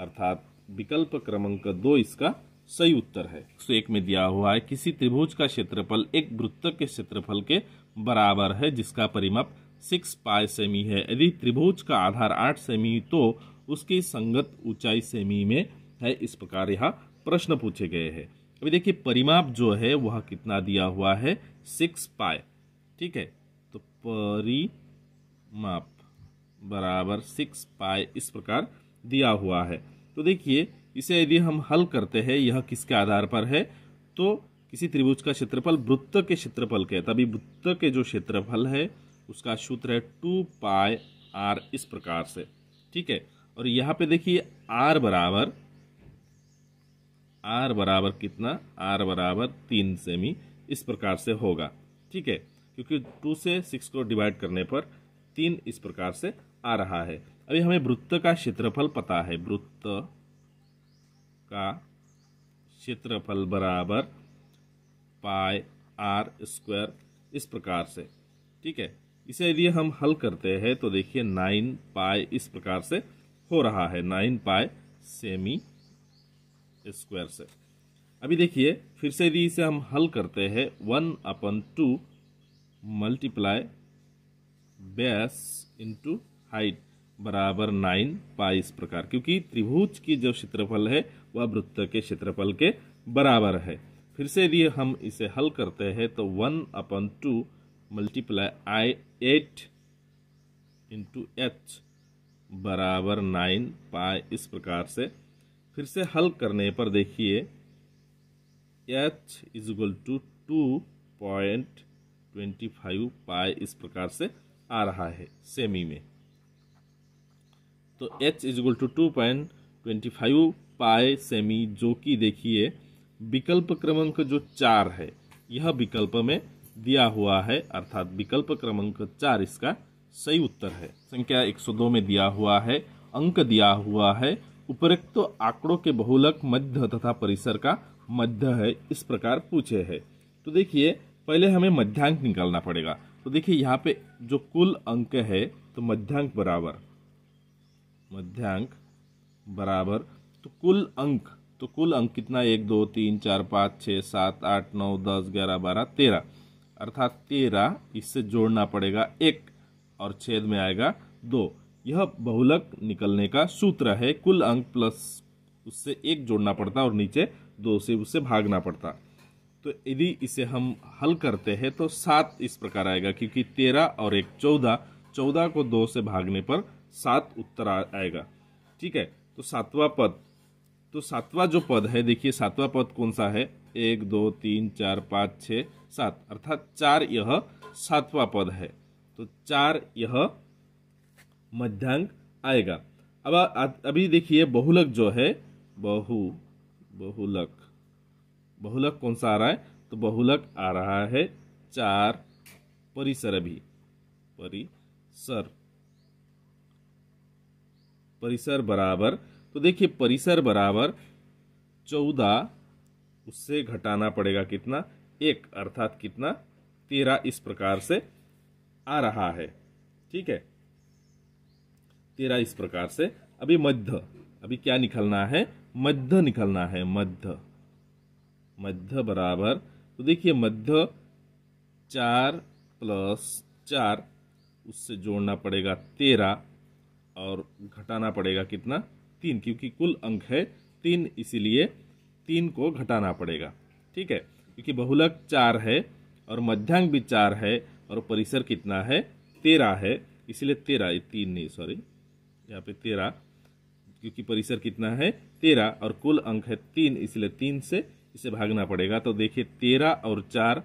अर्थात विकल्प क्रमांक दो इसका सही उत्तर है एक में दिया हुआ है किसी त्रिभुज का क्षेत्रफल एक वृत्त के क्षेत्रफल के बराबर है जिसका परिमाप सिक्स पाए सेमी है यदि त्रिभुज का आधार आठ सेमी तो उसकी संगत ऊंचाई सेमी में है इस प्रकार यह प्रश्न पूछे गए हैं अभी देखिए परिमाप जो है वह कितना दिया हुआ है सिक्स पाए ठीक है तो परिमाप बराबर सिक्स पाए इस प्रकार दिया हुआ है तो देखिए इसे यदि हम हल करते हैं यह किसके आधार पर है तो किसी त्रिभुज का क्षेत्रफल वृत्त के क्षेत्रफल के तभी वृत्त के जो क्षेत्रफल है उसका सूत्र है टू पाए आर इस प्रकार से ठीक है और यहाँ पे देखिए आर बराबर आर बराबर कितना आर बराबर तीन सेमी इस प्रकार से होगा ठीक है क्योंकि टू से सिक्स को डिवाइड करने पर तीन इस प्रकार से आ रहा है अभी हमें वृत्त का क्षेत्रफल पता है वृत्त का क्षेत्रफल बराबर पाई आर स्क्वायर इस प्रकार से ठीक है इसे यदि हम हल करते हैं तो देखिए नाइन पाई इस प्रकार से हो रहा है नाइन पाई सेमी स्क्वायर से अभी देखिए फिर से यदि इसे हम हल करते हैं one upon two multiply base into height बराबर नाइन पाई इस प्रकार क्योंकि त्रिभुज की जो क्षेत्रफल है वह वृत्त के क्षेत्रफल के बराबर है फिर से यदि हम इसे हल करते हैं तो one upon two multiply I eight into H बराबर नाइन पाए इस प्रकार से फिर से हल करने पर देखिए H is equal to two point twenty five pi इस प्रकार से आ रहा है सेमी में तो H is equal to two point twenty five pi सेमी जो कि देखिए विकल्प क्रमांक जो चार है यह विकल्प में दिया हुआ है अर्थात विकल्प क्रमांक चार इसका सही उत्तर है संख्या 102 में दिया हुआ है अंक दिया हुआ है उपरोक्त तो आंकड़ों के बहुलक मध्य तथा परिसर का मध्य है इस प्रकार पूछे है तो देखिए पहले हमें मध्यांक निकालना पड़ेगा तो देखिए यहाँ पे जो कुल अंक है तो मध्यांक बराबर मध्यांक बराबर तो कुल अंक तो कुल अंक कितना एक दो तीन चार पाँच छः सात आठ नौ दस ग्यारह बारह तेरह अर्थात तेरह इससे जोड़ना पड़ेगा एक और छेद में आएगा दो यह बहुलक निकलने का सूत्र है कुल अंक प्लस उससे एक जोड़ना पड़ता और नीचे दो से उससे भागना पड़ता तो यदि इसे हम हल करते हैं तो सात इस प्रकार आएगा क्योंकि तेरह और एक चौदह चौदह को दो से भागने पर सात उत्तर आएगा ठीक है तो सातवां पद तो सातवा जो पद है देखिए सातवा पद कौन सा है एक दो तीन चार पाँच छ सात अर्थात चार यह सातवा पद है तो चार यह मध्यांक आएगा अब आ, अभी देखिए बहुलक जो है बहु बहुलक बहुलक कौन सा आ रहा है तो बहुलक आ रहा है चार परिसर अभी परिसर परिसर बराबर तो देखिए परिसर बराबर चौदह उससे घटाना पड़ेगा कितना एक अर्थात कितना तेरह इस प्रकार से आ रहा है ठीक है तेरह इस प्रकार से अभी मध्य अभी क्या निकलना है मध्य निकलना है मध्य मध्य बराबर तो देखिए मध्य चार प्लस चार उससे जोड़ना पड़ेगा तेरह और घटाना पड़ेगा कितना तीन क्योंकि कुल अंक है तीन इसीलिए तीन को घटाना पड़ेगा ठीक है क्योंकि बहुलक चार है और मध्यांक भी चार है और परिसर कितना है तेरह है इसलिए तेरह तीन नहीं सॉरी यहाँ पे तेरह क्योंकि परिसर कितना है तेरह और कुल अंक है तीन इसलिए तीन से इसे भागना पड़ेगा तो देखिए तेरह और चार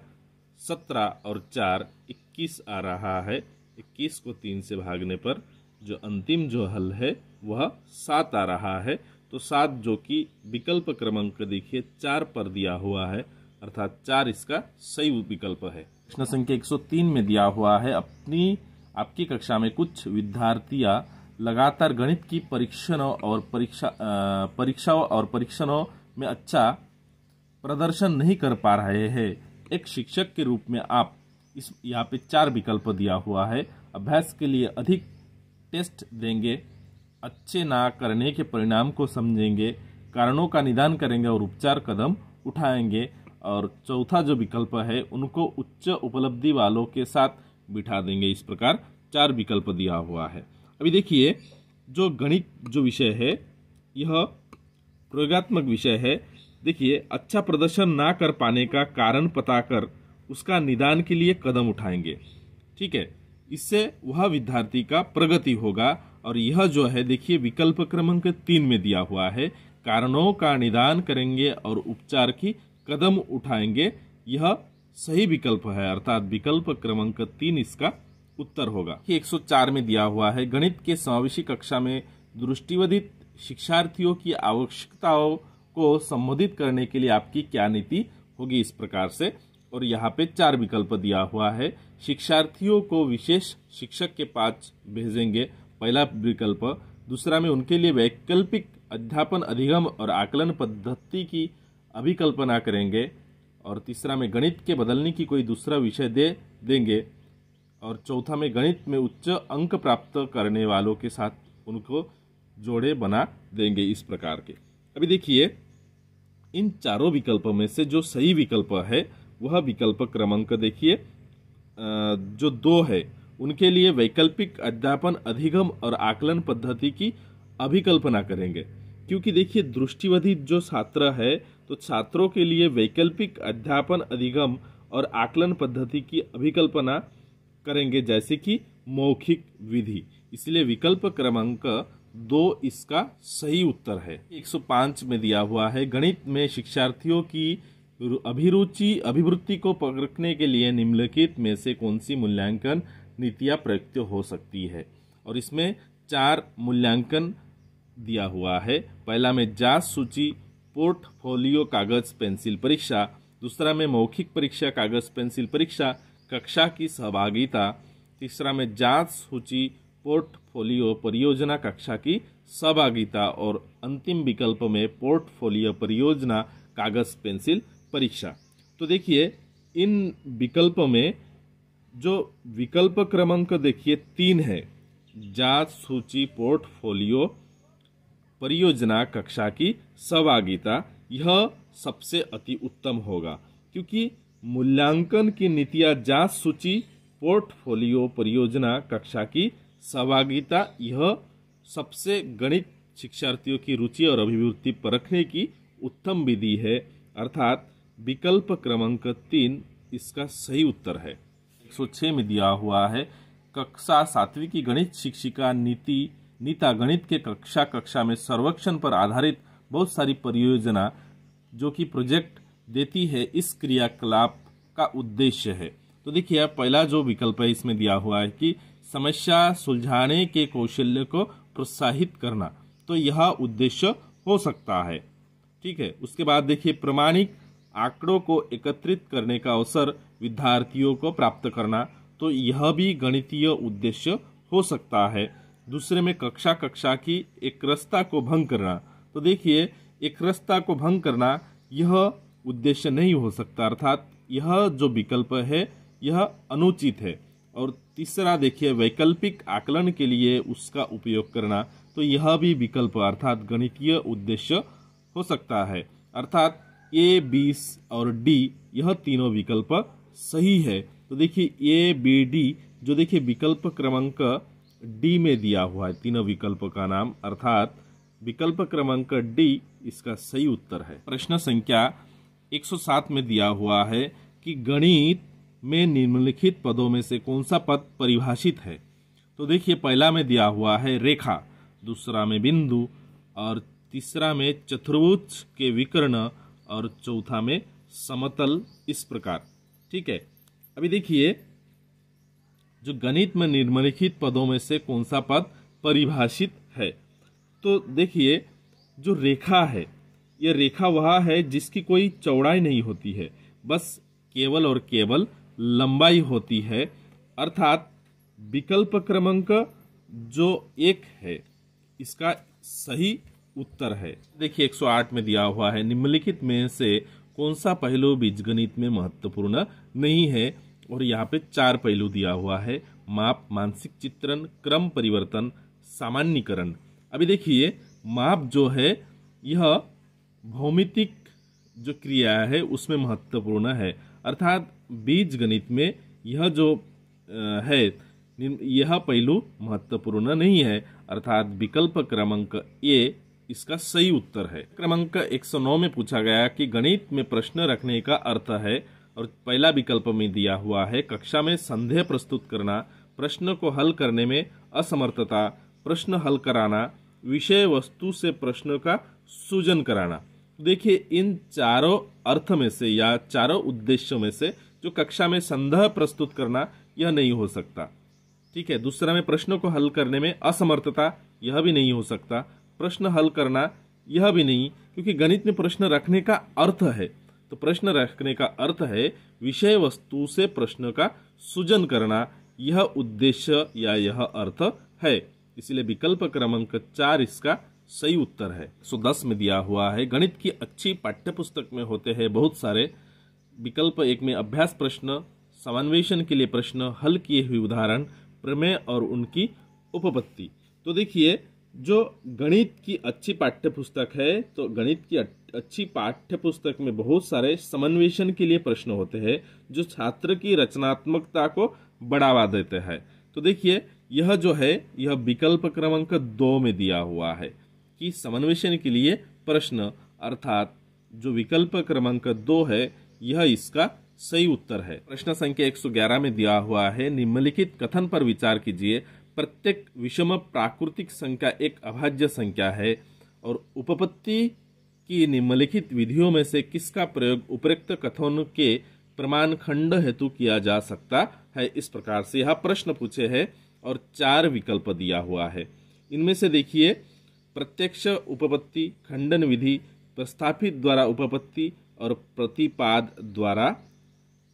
सत्रह और चार इक्कीस आ रहा है इक्कीस को तीन से भागने पर जो अंतिम जो हल है वह सात आ रहा है तो सात जो कि विकल्प क्रमांक देखिए चार पर दिया हुआ है अर्थात चार इसका सही विकल्प है प्रश्न संख्या 103 में दिया हुआ है अपनी आपकी कक्षा में कुछ विद्यार्थियां लगातार गणित की परीक्षणों और परीक्षा परीक्षाओं और परीक्षणों में अच्छा प्रदर्शन नहीं कर पा रहे हैं एक शिक्षक के रूप में आप इस यहाँ पे चार विकल्प दिया हुआ है अभ्यास के लिए अधिक टेस्ट देंगे अच्छे ना करने के परिणाम को समझेंगे कारणों का निदान करेंगे और उपचार कदम उठाएंगे और चौथा जो विकल्प है उनको उच्च उपलब्धि वालों के साथ बिठा देंगे इस प्रकार चार विकल्प दिया हुआ है अभी देखिए जो गणित जो विषय है यह प्रयोगात्मक विषय है देखिए अच्छा प्रदर्शन ना कर पाने का कारण पता कर उसका निदान के लिए कदम उठाएंगे ठीक है इससे वह विद्यार्थी का प्रगति होगा और यह जो है देखिए विकल्प क्रमांक तीन में दिया हुआ है कारणों का निदान करेंगे और उपचार की कदम उठाएंगे यह सही विकल्प है अर्थात विकल्प क्रमांक तीन इसका उत्तर होगा एक सौ चार में दिया हुआ है गणित के समावेशी कक्षा में दृष्टिवधित शिक्षार्थियों की आवश्यकताओं को संबोधित करने के लिए आपकी क्या नीति होगी इस प्रकार से और यहाँ पे चार विकल्प दिया हुआ है शिक्षार्थियों को विशेष शिक्षक के पास भेजेंगे पहला विकल्प दूसरा में उनके लिए वैकल्पिक अध्यापन अधिगम और आकलन पद्धति की अभिकल्पना करेंगे और तीसरा में गणित के बदलने की कोई दूसरा विषय दे देंगे और चौथा में गणित में उच्च अंक प्राप्त करने वालों के साथ उनको जोड़े बना देंगे इस प्रकार के अभी देखिए इन चारों विकल्प में से जो सही विकल्प है वह विकल्प क्रमांक देखिए जो दो है उनके लिए वैकल्पिक अध्यापन अधिगम और आकलन पद्धति की अभिकल्पना करेंगे क्योंकि देखिए दृष्टिवधि जो छात्र है तो छात्रों के लिए वैकल्पिक अध्यापन अधिगम और आकलन पद्धति की अभिकल्पना करेंगे जैसे कि मौखिक विधि इसलिए विकल्प क्रमांक दो इसका सही उत्तर है 105 में दिया हुआ है गणित में शिक्षार्थियों की अभिरुचि अभिवृत्ति को पकड़ने के लिए निम्नलिखित में से कौन सी मूल्यांकन नीतियाँ प्रयुक्त हो सकती है और इसमें चार मूल्यांकन दिया हुआ है पहला में जांच सूची पोर्टफोलियो कागज पेंसिल परीक्षा दूसरा में मौखिक परीक्षा कागज पेंसिल परीक्षा कक्षा की सहभागिता तीसरा में जांच सूची पोर्टफोलियो परियोजना कक्षा की सहभागिता और अंतिम विकल्प में पोर्टफोलियो परियोजना कागज पेंसिल परीक्षा तो देखिए इन विकल्पों में जो विकल्प क्रमांक देखिए तीन है जांच सूची पोर्टफोलियो परियोजना कक्षा की सहभागिता यह सबसे अति उत्तम होगा क्योंकि मूल्यांकन की नीतियाँ जांच सूची पोर्टफोलियो परियोजना कक्षा की सहभागिता यह सबसे गणित शिक्षार्थियों की रुचि और अभिवृत्ति परखने की उत्तम विधि है अर्थात विकल्प क्रमांक तीन इसका सही उत्तर है 106 में दिया हुआ है कक्षा सातवीं की गणित शिक्षिका नीति नीता गणित के कक्षा कक्षा में सर्वेक्षण पर आधारित बहुत सारी परियोजना जो कि प्रोजेक्ट देती है इस क्रियाकलाप का उद्देश्य है तो देखिए पहला जो विकल्प है इसमें दिया हुआ है कि समस्या सुलझाने के कौशल्य को प्रोत्साहित करना तो यह उद्देश्य हो सकता है ठीक है उसके बाद देखिए प्रमाणिक आंकड़ों को एकत्रित करने का अवसर विद्यार्थियों को प्राप्त करना तो यह भी गणितीय उद्देश्य हो सकता है दूसरे में कक्षा कक्षा की एकरसता को भंग करना तो देखिए एकरसता को भंग करना यह उद्देश्य नहीं हो सकता अर्थात यह जो विकल्प है यह अनुचित है और तीसरा देखिए वैकल्पिक आकलन के लिए उसका उपयोग करना तो यह भी विकल्प अर्थात गणितीय उद्देश्य हो सकता है अर्थात ए बी और डी यह तीनों विकल्प सही है तो देखिए ए बी डी जो देखिए विकल्प क्रमांक डी में दिया हुआ है तीनों विकल्प का नाम अर्थात विकल्प क्रमांक डी इसका सही उत्तर है प्रश्न संख्या 107 में दिया हुआ है कि गणित में निम्नलिखित पदों में से कौन सा पद परिभाषित है तो देखिए पहला में दिया हुआ है रेखा दूसरा में बिंदु और तीसरा में चतुर्भुज के विकर्ण और चौथा में समतल इस प्रकार ठीक है अभी देखिए जो गणित में निम्नलिखित पदों में से कौन सा पद परिभाषित है तो देखिए जो रेखा है यह रेखा वह है जिसकी कोई चौड़ाई नहीं होती है बस केवल और केवल लंबाई होती है अर्थात विकल्प क्रमांक जो एक है इसका सही उत्तर है देखिए 108 में दिया हुआ है निम्नलिखित में से कौन सा पहलू बीजगणित में महत्वपूर्ण नहीं है और यहाँ पे चार पहलू दिया हुआ है माप मानसिक चित्रण क्रम परिवर्तन सामान्यकरण अभी देखिए माप जो है यह भौमितिक जो क्रिया है उसमें महत्वपूर्ण है अर्थात बीज गणित में यह जो है यह पहलू महत्वपूर्ण नहीं है अर्थात विकल्प क्रमांक ए इसका सही उत्तर है क्रमांक 109 में पूछा गया कि गणित में प्रश्न रखने का अर्थ है और पहला विकल्प में दिया हुआ है कक्षा में संदेह प्रस्तुत करना प्रश्न को हल करने में असमर्थता प्रश्न हल कराना विषय वस्तु से प्रश्न का सूजन कराना देखिए इन चारों अर्थ में से या चारों उद्देश्यों में से जो कक्षा में संदेह प्रस्तुत करना यह नहीं हो सकता ठीक है दूसरा में प्रश्नों को हल करने में असमर्थता यह भी नहीं हो सकता प्रश्न हल करना यह भी नहीं क्योंकि गणित में प्रश्न रखने का अर्थ है तो प्रश्न रखने का अर्थ है विषय वस्तु से प्रश्न का सुजन करना यह उद्देश्य या यह अर्थ है इसलिए विकल्प क्रमांक चार इसका सही उत्तर है सो दस में दिया हुआ है गणित की अच्छी पाठ्य पुस्तक में होते हैं बहुत सारे विकल्प एक में अभ्यास प्रश्न समन्वेषण के लिए प्रश्न हल किए हुए उदाहरण प्रमेय और उनकी उपपत्ति तो देखिए जो गणित की अच्छी पाठ्य पुस्तक है तो गणित की अच्छी पाठ्य पुस्तक में बहुत सारे समन्वेषण के लिए प्रश्न होते हैं जो छात्र की रचनात्मकता को बढ़ावा देते हैं तो देखिए यह जो है यह विकल्प क्रमांक दो में दिया हुआ है कि समन्वेषण के लिए प्रश्न अर्थात जो विकल्प क्रमांक दो है यह इसका सही उत्तर है प्रश्न संख्या 111 में दिया हुआ है निम्नलिखित कथन पर विचार कीजिए प्रत्येक विषम प्राकृतिक संख्या एक अभाज्य संख्या है और उपपत्ति की निम्नलिखित विधियों में से किसका प्रयोग उपरोक्त कथन के प्रमाण खंड हेतु किया जा सकता है इस प्रकार से यह प्रश्न पूछे है और चार विकल्प दिया हुआ है इनमें से देखिए प्रत्यक्ष उपपत्ति खंडन विधि प्रस्थापित द्वारा उपपत्ति और प्रतिपाद द्वारा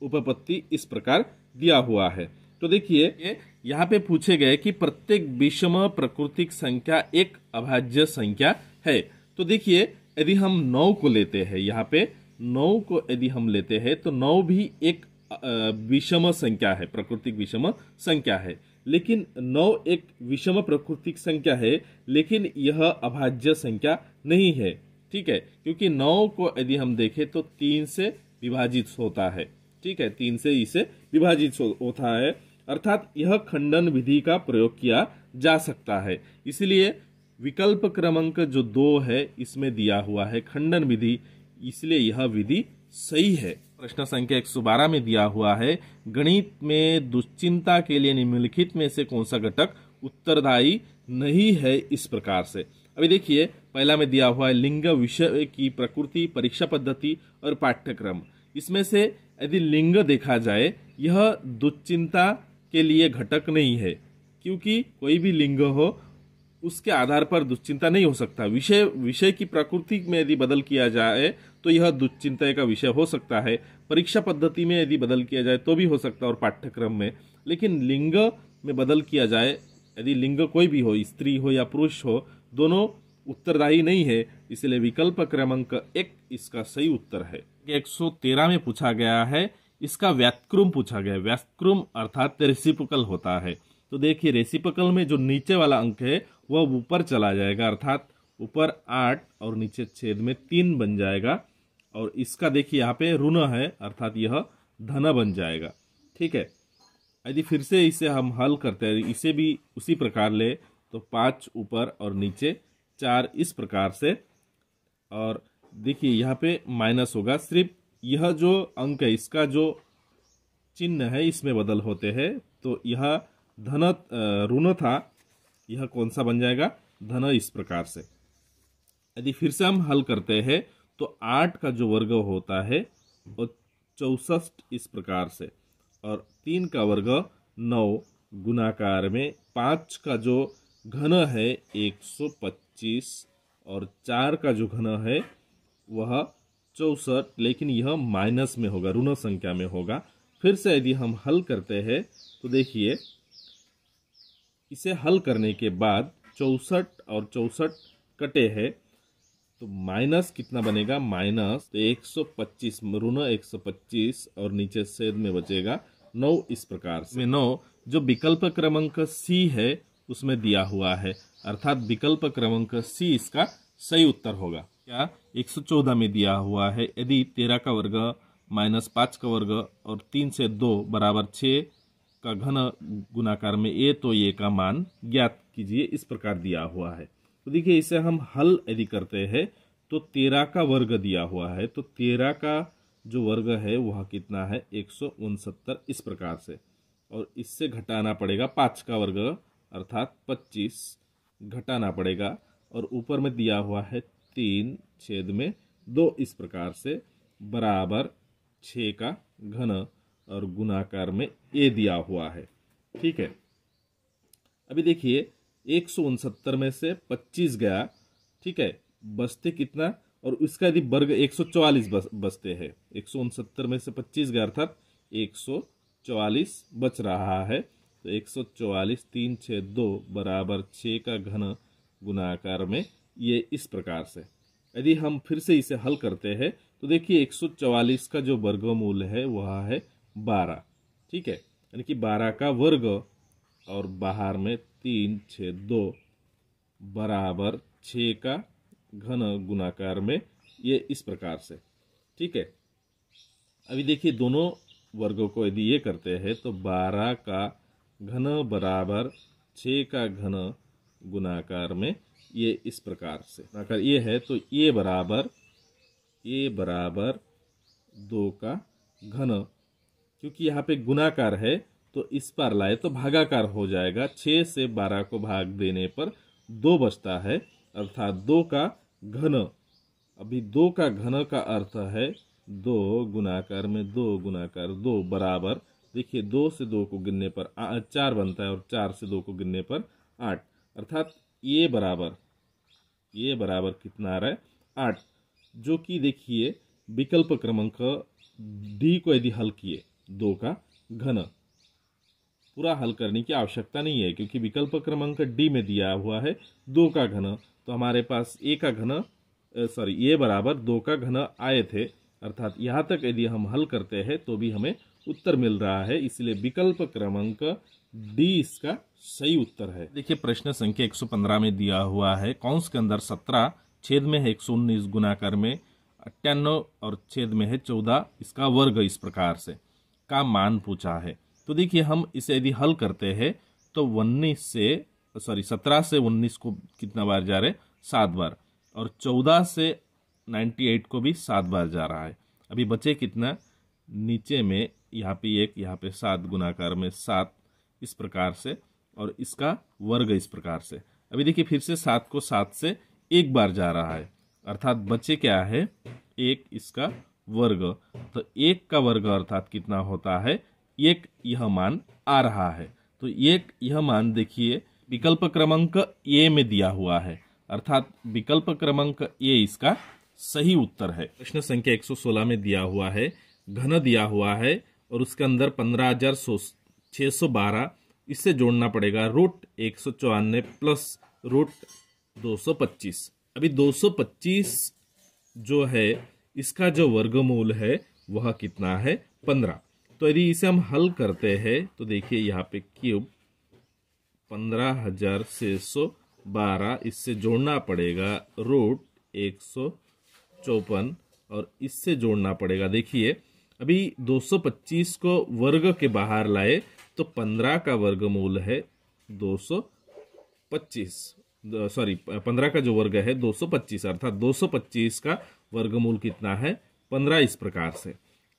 उपपत्ति इस प्रकार दिया हुआ है तो देखिए यहाँ पे पूछे गए कि प्रत्येक विषम प्रकृतिक संख्या एक अभाज्य संख्या है तो देखिए यदि हम नौ को लेते हैं यहाँ पे नौ को यदि हम लेते हैं तो नौ भी एक विषम संख्या है प्राकृतिक विषम संख्या है लेकिन नौ एक विषम प्रकृतिक संख्या है लेकिन यह अभाज्य संख्या नहीं है ठीक है क्योंकि नौ को यदि हम देखें तो तीन से विभाजित होता है ठीक है तीन से इसे विभाजित होता है अर्थात यह खंडन विधि का प्रयोग किया जा सकता है इसलिए विकल्प क्रमांक जो दो है इसमें दिया हुआ है खंडन विधि इसलिए यह विधि सही है प्रश्न संख्या 112 में दिया हुआ है गणित में दुश्चिंता के लिए निम्नलिखित में से कौन सा घटक उत्तरदायी नहीं है इस प्रकार से अभी देखिए पहला में दिया हुआ है लिंग विषय की प्रकृति परीक्षा पद्धति और पाठ्यक्रम इसमें से यदि लिंग देखा जाए यह दुश्चिंता के लिए घटक नहीं है क्योंकि कोई भी लिंग हो उसके आधार पर दुश्चिंता नहीं हो सकता विषय विषय की प्रकृति में यदि बदल किया जाए तो यह दुश्चिंता का विषय हो सकता है परीक्षा पद्धति में यदि बदल किया जाए तो भी हो सकता है और पाठ्यक्रम में लेकिन लिंग में बदल किया जाए यदि लिंग कोई भी हो स्त्री हो या पुरुष हो दोनों उत्तरदायी नहीं है इसलिए विकल्प क्रमांक एक इसका सही उत्तर है एक सौ तेरह में पूछा गया है इसका व्याक्रम पूछा गया व्यक्रम अर्थात रेसिपकल होता है तो देखिए रेसिपकल में जो नीचे वाला अंक है वह ऊपर चला जाएगा अर्थात ऊपर आठ और नीचे छेद में तीन बन जाएगा और इसका देखिए यहाँ पे ऋण है अर्थात यह धन बन जाएगा ठीक है यदि फिर से इसे हम हल करते हैं इसे भी उसी प्रकार ले तो पाँच ऊपर और नीचे चार इस प्रकार से और देखिए यहाँ पे माइनस होगा सिर्फ यह जो अंक है इसका जो चिन्ह है इसमें बदल होते हैं तो यह धन ऋण था यह कौन सा बन जाएगा धन इस प्रकार से यदि फिर से हम हल करते हैं तो आठ का जो वर्ग होता है वो चौसठ इस प्रकार से और तीन का वर्ग नौ गुनाकार में पाँच का जो घन है एक सौ पच्चीस और चार का जो घन है वह चौसठ लेकिन यह माइनस में होगा ऋण संख्या में होगा फिर से यदि हम हल करते हैं तो देखिए इसे हल करने के बाद चौसठ और चौसठ कटे है तो माइनस कितना बनेगा माइनस तो एक सौ पच्चीस ऋण एक सौ पच्चीस और नीचे सेद में बचेगा नौ इस प्रकार से नौ जो विकल्प क्रमांक सी है उसमें दिया हुआ है अर्थात विकल्प क्रमांक सी इसका सही उत्तर होगा क्या 114 में दिया हुआ है यदि तेरह का वर्ग माइनस पाँच का वर्ग और तीन से दो बराबर छः का घन गुनाकार में ए तो ए का मान ज्ञात कीजिए इस प्रकार दिया हुआ है तो देखिए इसे हम हल यदि करते हैं तो तेरह का वर्ग दिया हुआ है तो तेरह का जो वर्ग है वह कितना है एक इस प्रकार से और इससे घटाना पड़ेगा पाँच का वर्ग अर्थात पच्चीस घटाना पड़ेगा और ऊपर में दिया हुआ है तीन छेद में दो इस प्रकार से बराबर छ का घन और गुनाकार में ए दिया हुआ है ठीक है अभी देखिए एक में से 25 गया ठीक है बचते कितना और उसका यदि वर्ग 144 चौवालीस बचते हैं एक में से 25 गया अर्थात 144 बच रहा है तो 144 तीन छः दो बराबर छः का घन गुनाकार में ये इस प्रकार से यदि हम फिर से इसे हल करते हैं तो देखिए 144 का जो वर्गमूल है वह है 12 ठीक है यानी कि 12 का वर्ग और बाहर में तीन छ दो बराबर छ का घन गुनाकार में ये इस प्रकार से ठीक है अभी देखिए दोनों वर्गों को यदि ये करते हैं तो 12 का घन बराबर छ का घन गुनाकार में ये इस प्रकार से अगर ये है तो ये बराबर ये बराबर दो का घन क्योंकि यहाँ पे गुनाकार है तो इस पर लाए तो भागाकार हो जाएगा छः से बारह को भाग देने पर दो बचता है अर्थात दो का घन अभी दो का घन का अर्थ है दो गुनाकार में दो गुनाकार दो बराबर देखिए दो से दो को गिनने पर आ, चार बनता है और चार से दो को गिनने पर आठ अर्थात ये बराबर ये बराबर कितना आ रहा है आठ जो कि देखिए विकल्प क्रमांक डी को यदि हल किए दो का घन पूरा हल करने की आवश्यकता नहीं है क्योंकि विकल्प क्रमांक डी में दिया हुआ है दो का घन तो हमारे पास ए का घन सॉरी ये बराबर दो का घन आए थे अर्थात यहाँ तक यदि हम हल करते हैं तो भी हमें उत्तर मिल रहा है इसलिए विकल्प क्रमांक डी इसका सही उत्तर है देखिए प्रश्न संख्या 115 में दिया हुआ है कौंस के अंदर 17 छेद में है एक सौ उन्नीस गुनाकर में अट्ठानवे और छेद में है 14 इसका वर्ग इस प्रकार से का मान पूछा है तो देखिए हम इसे यदि हल करते हैं तो उन्नीस से सॉरी सत्रह से उन्नीस को कितना बार जा रहे सात बार और चौदह से नाइन्टी एट को भी सात बार जा रहा है अभी बचे कितना नीचे में यहाँ पे एक यहाँ पे सात गुनाकार में सात इस प्रकार से और इसका वर्ग इस प्रकार से अभी देखिए फिर से सात को सात से एक बार जा रहा है अर्थात बचे क्या है एक इसका वर्ग तो एक का वर्ग अर्थात कितना होता है एक यह मान आ रहा है तो एक यह मान देखिए विकल्प क्रमांक ए में दिया हुआ है अर्थात विकल्प क्रमांक ए इसका सही उत्तर है प्रश्न संख्या 116 में दिया हुआ है घन दिया हुआ है और उसके अंदर पंद्रह हजार 612 इससे जोड़ना पड़ेगा रूट एक सौ प्लस रूट दो सौ पच्चीस अभी दो सौ पच्चीस जो है इसका जो वर्गमूल है वह कितना है पंद्रह तो यदि इसे हम हल करते हैं तो देखिए यहाँ पे क्यूब पंद्रह हजार सौ बारह इससे जोड़ना पड़ेगा रूट एक सौ चौपन और इससे जोड़ना पड़ेगा देखिए अभी 225 को वर्ग के बाहर लाए तो पंद्रह का वर्गमूल है दो पच्चीस सॉरी पंद्रह का जो वर्ग है दो सौ पच्चीस अर्थात दो सौ पच्चीस का वर्गमूल कितना है पंद्रह इस प्रकार से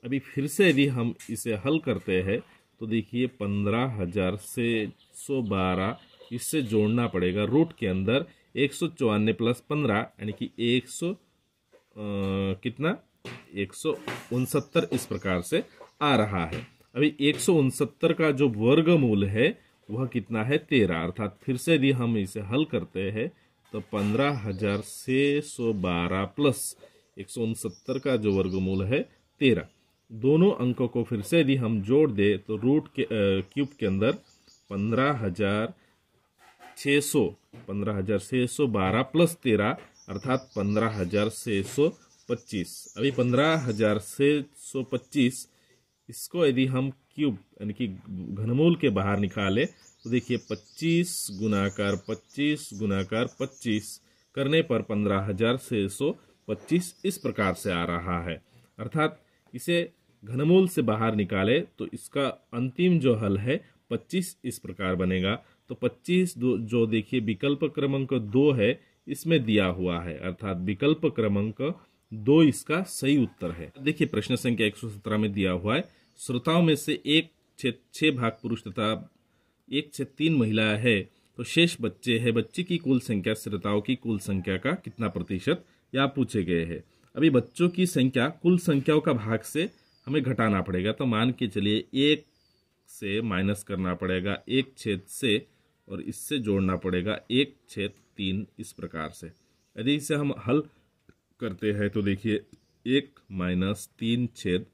अभी फिर से यदि हम इसे हल करते हैं तो देखिए पंद्रह हजार से सौ बारह इससे जोड़ना पड़ेगा रूट के अंदर एक सौ चौरानवे प्लस पंद्रह यानी कि एक सौ कितना एक सौ उनसत्तर इस प्रकार से आ रहा है अभी एक का जो वर्गमूल है वह कितना है तेरह अर्थात फिर से यदि हम इसे हल करते हैं तो पंद्रह हजार से सौ बारह प्लस एक सौ उनसत्तर का जो वर्गमूल है तेरह दोनों अंकों को फिर से यदि हम जोड़ दें तो रूट के क्यूब के अंदर पंद्रह हजार छः सौ पंद्रह हजार छः सौ बारह प्लस तेरह अर्थात पंद्रह हजार छः सौ पच्चीस अभी पंद्रह हजार छः सौ पच्चीस इसको यदि हम क्यूब यानी कि घनमूल के बाहर निकाले तो देखिए 25 गुनाकार 25 गुनाकार 25 करने पर पंद्रह हजार छः सौ पच्चीस इस प्रकार से आ रहा है अर्थात इसे घनमूल से बाहर निकाले तो इसका अंतिम जो हल है 25 इस प्रकार बनेगा तो 25 जो देखिए विकल्प क्रमांक दो है इसमें दिया हुआ है अर्थात विकल्प क्रमांक दो इसका सही उत्तर है देखिए प्रश्न संख्या एक में दिया हुआ है श्रोताओं में से एक छः भाग पुरुष तथा एक छः तीन महिला है तो शेष बच्चे है बच्चे की कुल संख्या श्रोताओं की कुल संख्या का कितना प्रतिशत या पूछे गए हैं अभी बच्चों की संख्या कुल संख्याओं का भाग से हमें घटाना पड़ेगा तो मान के चलिए एक से माइनस करना पड़ेगा एक छेद से और इससे जोड़ना पड़ेगा एक छेद तीन इस प्रकार से यदि इसे हम हल करते हैं तो देखिए एक माइनस तीन छेद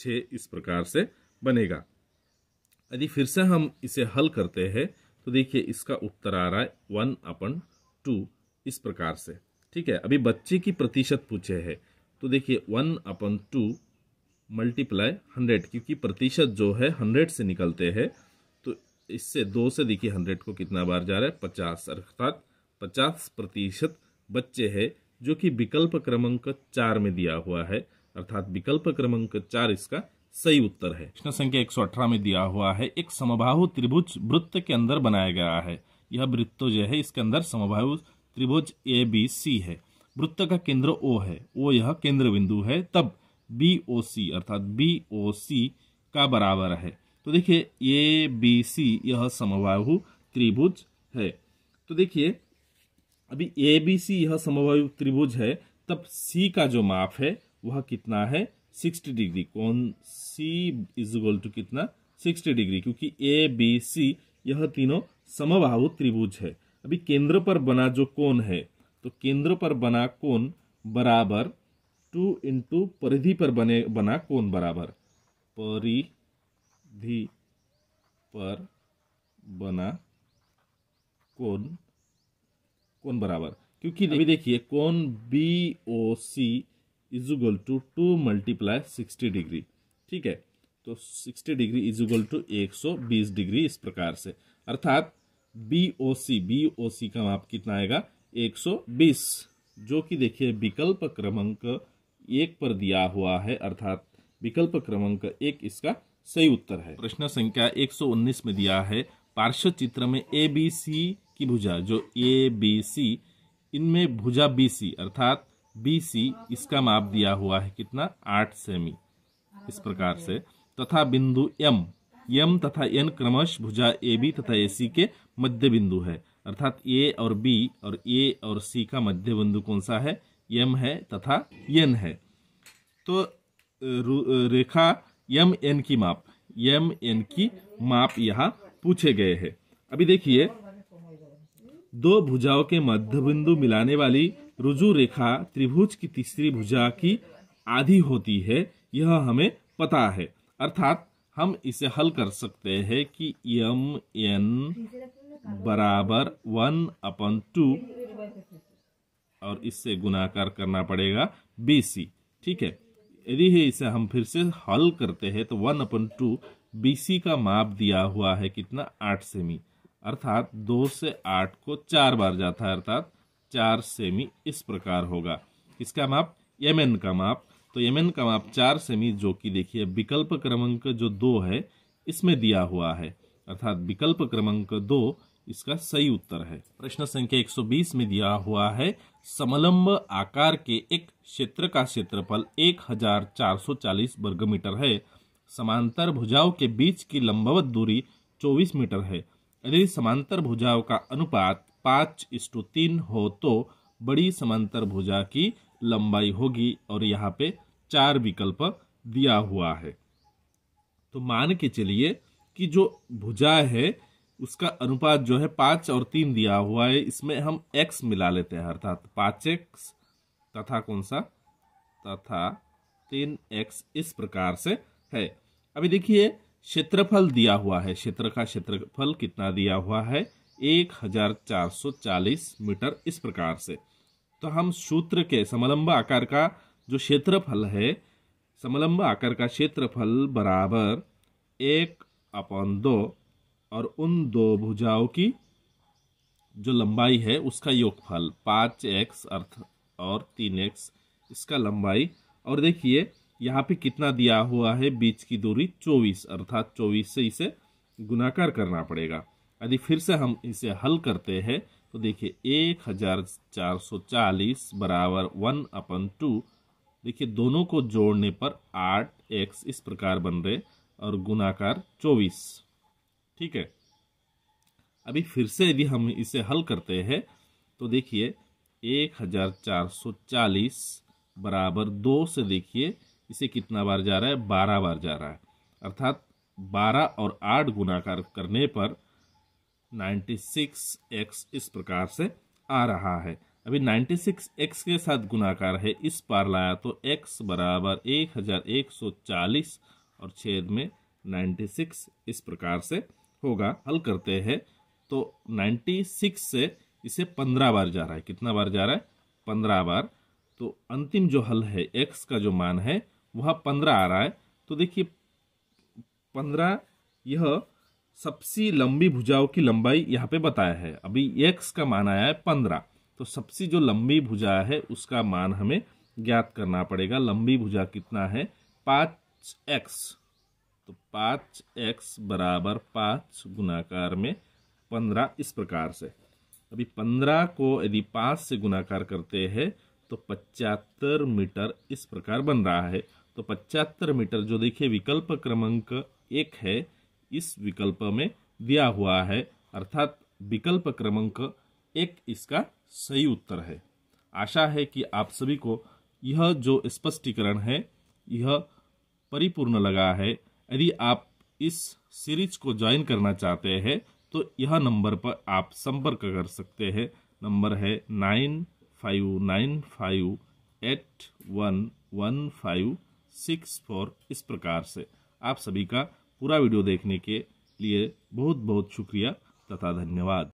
छ इस प्रकार से बनेगा यदि फिर से हम इसे हल करते हैं तो देखिए इसका उत्तर आ रहा है वन अपन टू इस प्रकार से ठीक है अभी बच्चे की प्रतिशत पूछे है तो देखिए one upon two multiply hundred क्योंकि प्रतिशत जो है हंड्रेड से निकलते हैं तो इससे दो से देखिए हंड्रेड को कितना बार जा रहा है पचास अर्थात पचास प्रतिशत बच्चे हैं जो कि विकल्प क्रमांक चार में दिया हुआ है अर्थात विकल्प क्रमांक चार इसका सही उत्तर है प्रश्न संख्या एक में दिया हुआ है एक समबाहु त्रिभुज वृत्त के अंदर बनाया गया है यह वृत्त जो है इसके अंदर समबाहु त्रिभुज ए बी सी है वृत्त का केंद्र ओ है ओ यह केंद्र बिंदु है तब बी ओ सी अर्थात बी ओ सी का बराबर है तो देखिए ए बी सी यह समवाहु त्रिभुज है तो देखिए अभी ए बी सी यह समवायु त्रिभुज है तब सी का जो माप है वह कितना है सिक्सटी डिग्री कौन सी इज इक्वल टू कितना सिक्सटी डिग्री क्योंकि ए बी सी यह तीनों समबाहु त्रिभुज है अभी केंद्र पर बना जो कोण है तो केंद्र पर बना कोण बराबर टू इंटू परिधि पर बने बना कोण बराबर परिधि पर बना कोण कौन बराबर क्योंकि अभी देखिए कौन B O C is equal to two multiply sixty degree ठीक है तो sixty degree is equal to एक सौ बीस डिग्री इस प्रकार से अर्थात B O C B O सी का माप कितना आएगा एक सौ बीस जो कि देखिए विकल्प क्रमांक एक पर दिया हुआ है अर्थात विकल्प क्रमांक एक इसका सही उत्तर है प्रश्न संख्या एक सौ उन्नीस में दिया है पार्श्व चित्र में ए बी सी की भुजा जो ए बी सी इनमें भुजा बी सी अर्थात बी सी इसका माप दिया हुआ है कितना आठ सेमी इस प्रकार से तथा बिंदु एम यम तथा एन क्रमश भुजा ए बी तथा ए सी के मध्य बिंदु है अर्थात ए और बी और ए और सी का मध्य बिंदु कौन सा है यम है तथा एन है तो रेखा यम एन की माप यम एन की माप यहाँ पूछे गए हैं अभी देखिए दो भुजाओं के मध्य बिंदु मिलाने वाली रुजु रेखा त्रिभुज की तीसरी भुजा की आधी होती है यह हमें पता है अर्थात हम इसे हल कर सकते हैं कि यम एन बराबर वन अपन टू और इससे गुनाकार करना पड़ेगा बी सी ठीक है यदि इसे हम फिर से हल करते हैं तो one upon two B C का माप दिया हुआ है कितना आठ सेमी अर्थात दो से आठ को चार बार जाता है अर्थात चार सेमी इस प्रकार होगा इसका माप यमन का माप तो यमन का माप चार सेमी जो कि देखिए विकल्प क्रमांक जो दो है इसमें दिया हुआ है अर्थात विकल्प क्रमांक दो इसका सही उत्तर है प्रश्न संख्या 120 में दिया हुआ है समलंब आकार के एक क्षेत्र का क्षेत्रफल 1440 वर्ग मीटर है समांतर भुजाओं के बीच की लंबवत दूरी 24 मीटर है यदि समांतर भुजाओं का अनुपात पाँच इंस्टू तीन हो तो बड़ी समांतर भुजा की लंबाई होगी और यहाँ पे चार विकल्प दिया हुआ है तो मान के चलिए कि जो भुजा है उसका अनुपात जो है पाँच और तीन दिया हुआ है इसमें हम एक्स मिला लेते हैं अर्थात पाँच एक्स तथा कौन सा तथा तीन एक्स इस प्रकार से है अभी देखिए क्षेत्रफल दिया हुआ है क्षेत्र का क्षेत्रफल कितना दिया हुआ है 1440 मीटर इस प्रकार से तो हम सूत्र के समलंब आकार का जो क्षेत्रफल है समलंब आकार का क्षेत्रफल बराबर एक अपॉन दो और उन दो भुजाओं की जो लंबाई है उसका योगफल पाँच एक्स अर्थ और तीन एक्स इसका लंबाई और देखिए यहाँ पे कितना दिया हुआ है बीच की दूरी 24 अर्थात 24 से इसे गुनाकार करना पड़ेगा यदि फिर से हम इसे हल करते हैं तो देखिए एक हजार चार सौ चालीस बराबर वन अपन टू देखिए दोनों को जोड़ने पर आठ एक्स इस प्रकार बन रहे और गुनाकार चौबीस ठीक है अभी फिर से यदि हम इसे हल करते हैं तो देखिए एक हजार चार सौ चालीस बराबर दो से देखिए इसे कितना बार जा रहा है बारह बार जा रहा है अर्थात बारह और आठ गुनाकार करने पर नाइन्टी सिक्स एक्स इस प्रकार से आ रहा है अभी नाइन्टी सिक्स एक्स के साथ गुनाकार है इस पार लाया तो एक्स बराबर एक हज़ार एक सौ चालीस और छेद में नाइन्टी सिक्स इस प्रकार से होगा हल करते हैं तो नाइन्टी सिक्स से इसे पंद्रह बार जा रहा है कितना बार जा रहा है पंद्रह बार तो अंतिम जो हल है एक्स का जो मान है वह पंद्रह आ रहा है तो देखिए पंद्रह यह सबसे लंबी भुजाओं की लंबाई यहाँ पे बताया है अभी एक्स का मान आया है पंद्रह तो सबसे जो लंबी भुजा है उसका मान हमें ज्ञात करना पड़ेगा लंबी भुजा कितना है पाँच एक्स तो पाँच एक्स बराबर पाँच गुनाकार में पंद्रह इस प्रकार से अभी पंद्रह को यदि पाँच से गुनाकार करते हैं तो पचहत्तर मीटर इस प्रकार बन रहा है तो पचहत्तर मीटर जो देखिए विकल्प क्रमांक एक है इस विकल्प में दिया हुआ है अर्थात विकल्प क्रमांक एक इसका सही उत्तर है आशा है कि आप सभी को यह जो स्पष्टीकरण है यह परिपूर्ण लगा है यदि आप इस सीरीज को ज्वाइन करना चाहते हैं तो यह नंबर पर आप संपर्क कर सकते हैं नंबर है nine five nine five eight one one five six four इस प्रकार से आप सभी का पूरा वीडियो देखने के लिए बहुत बहुत शुक्रिया तथा धन्यवाद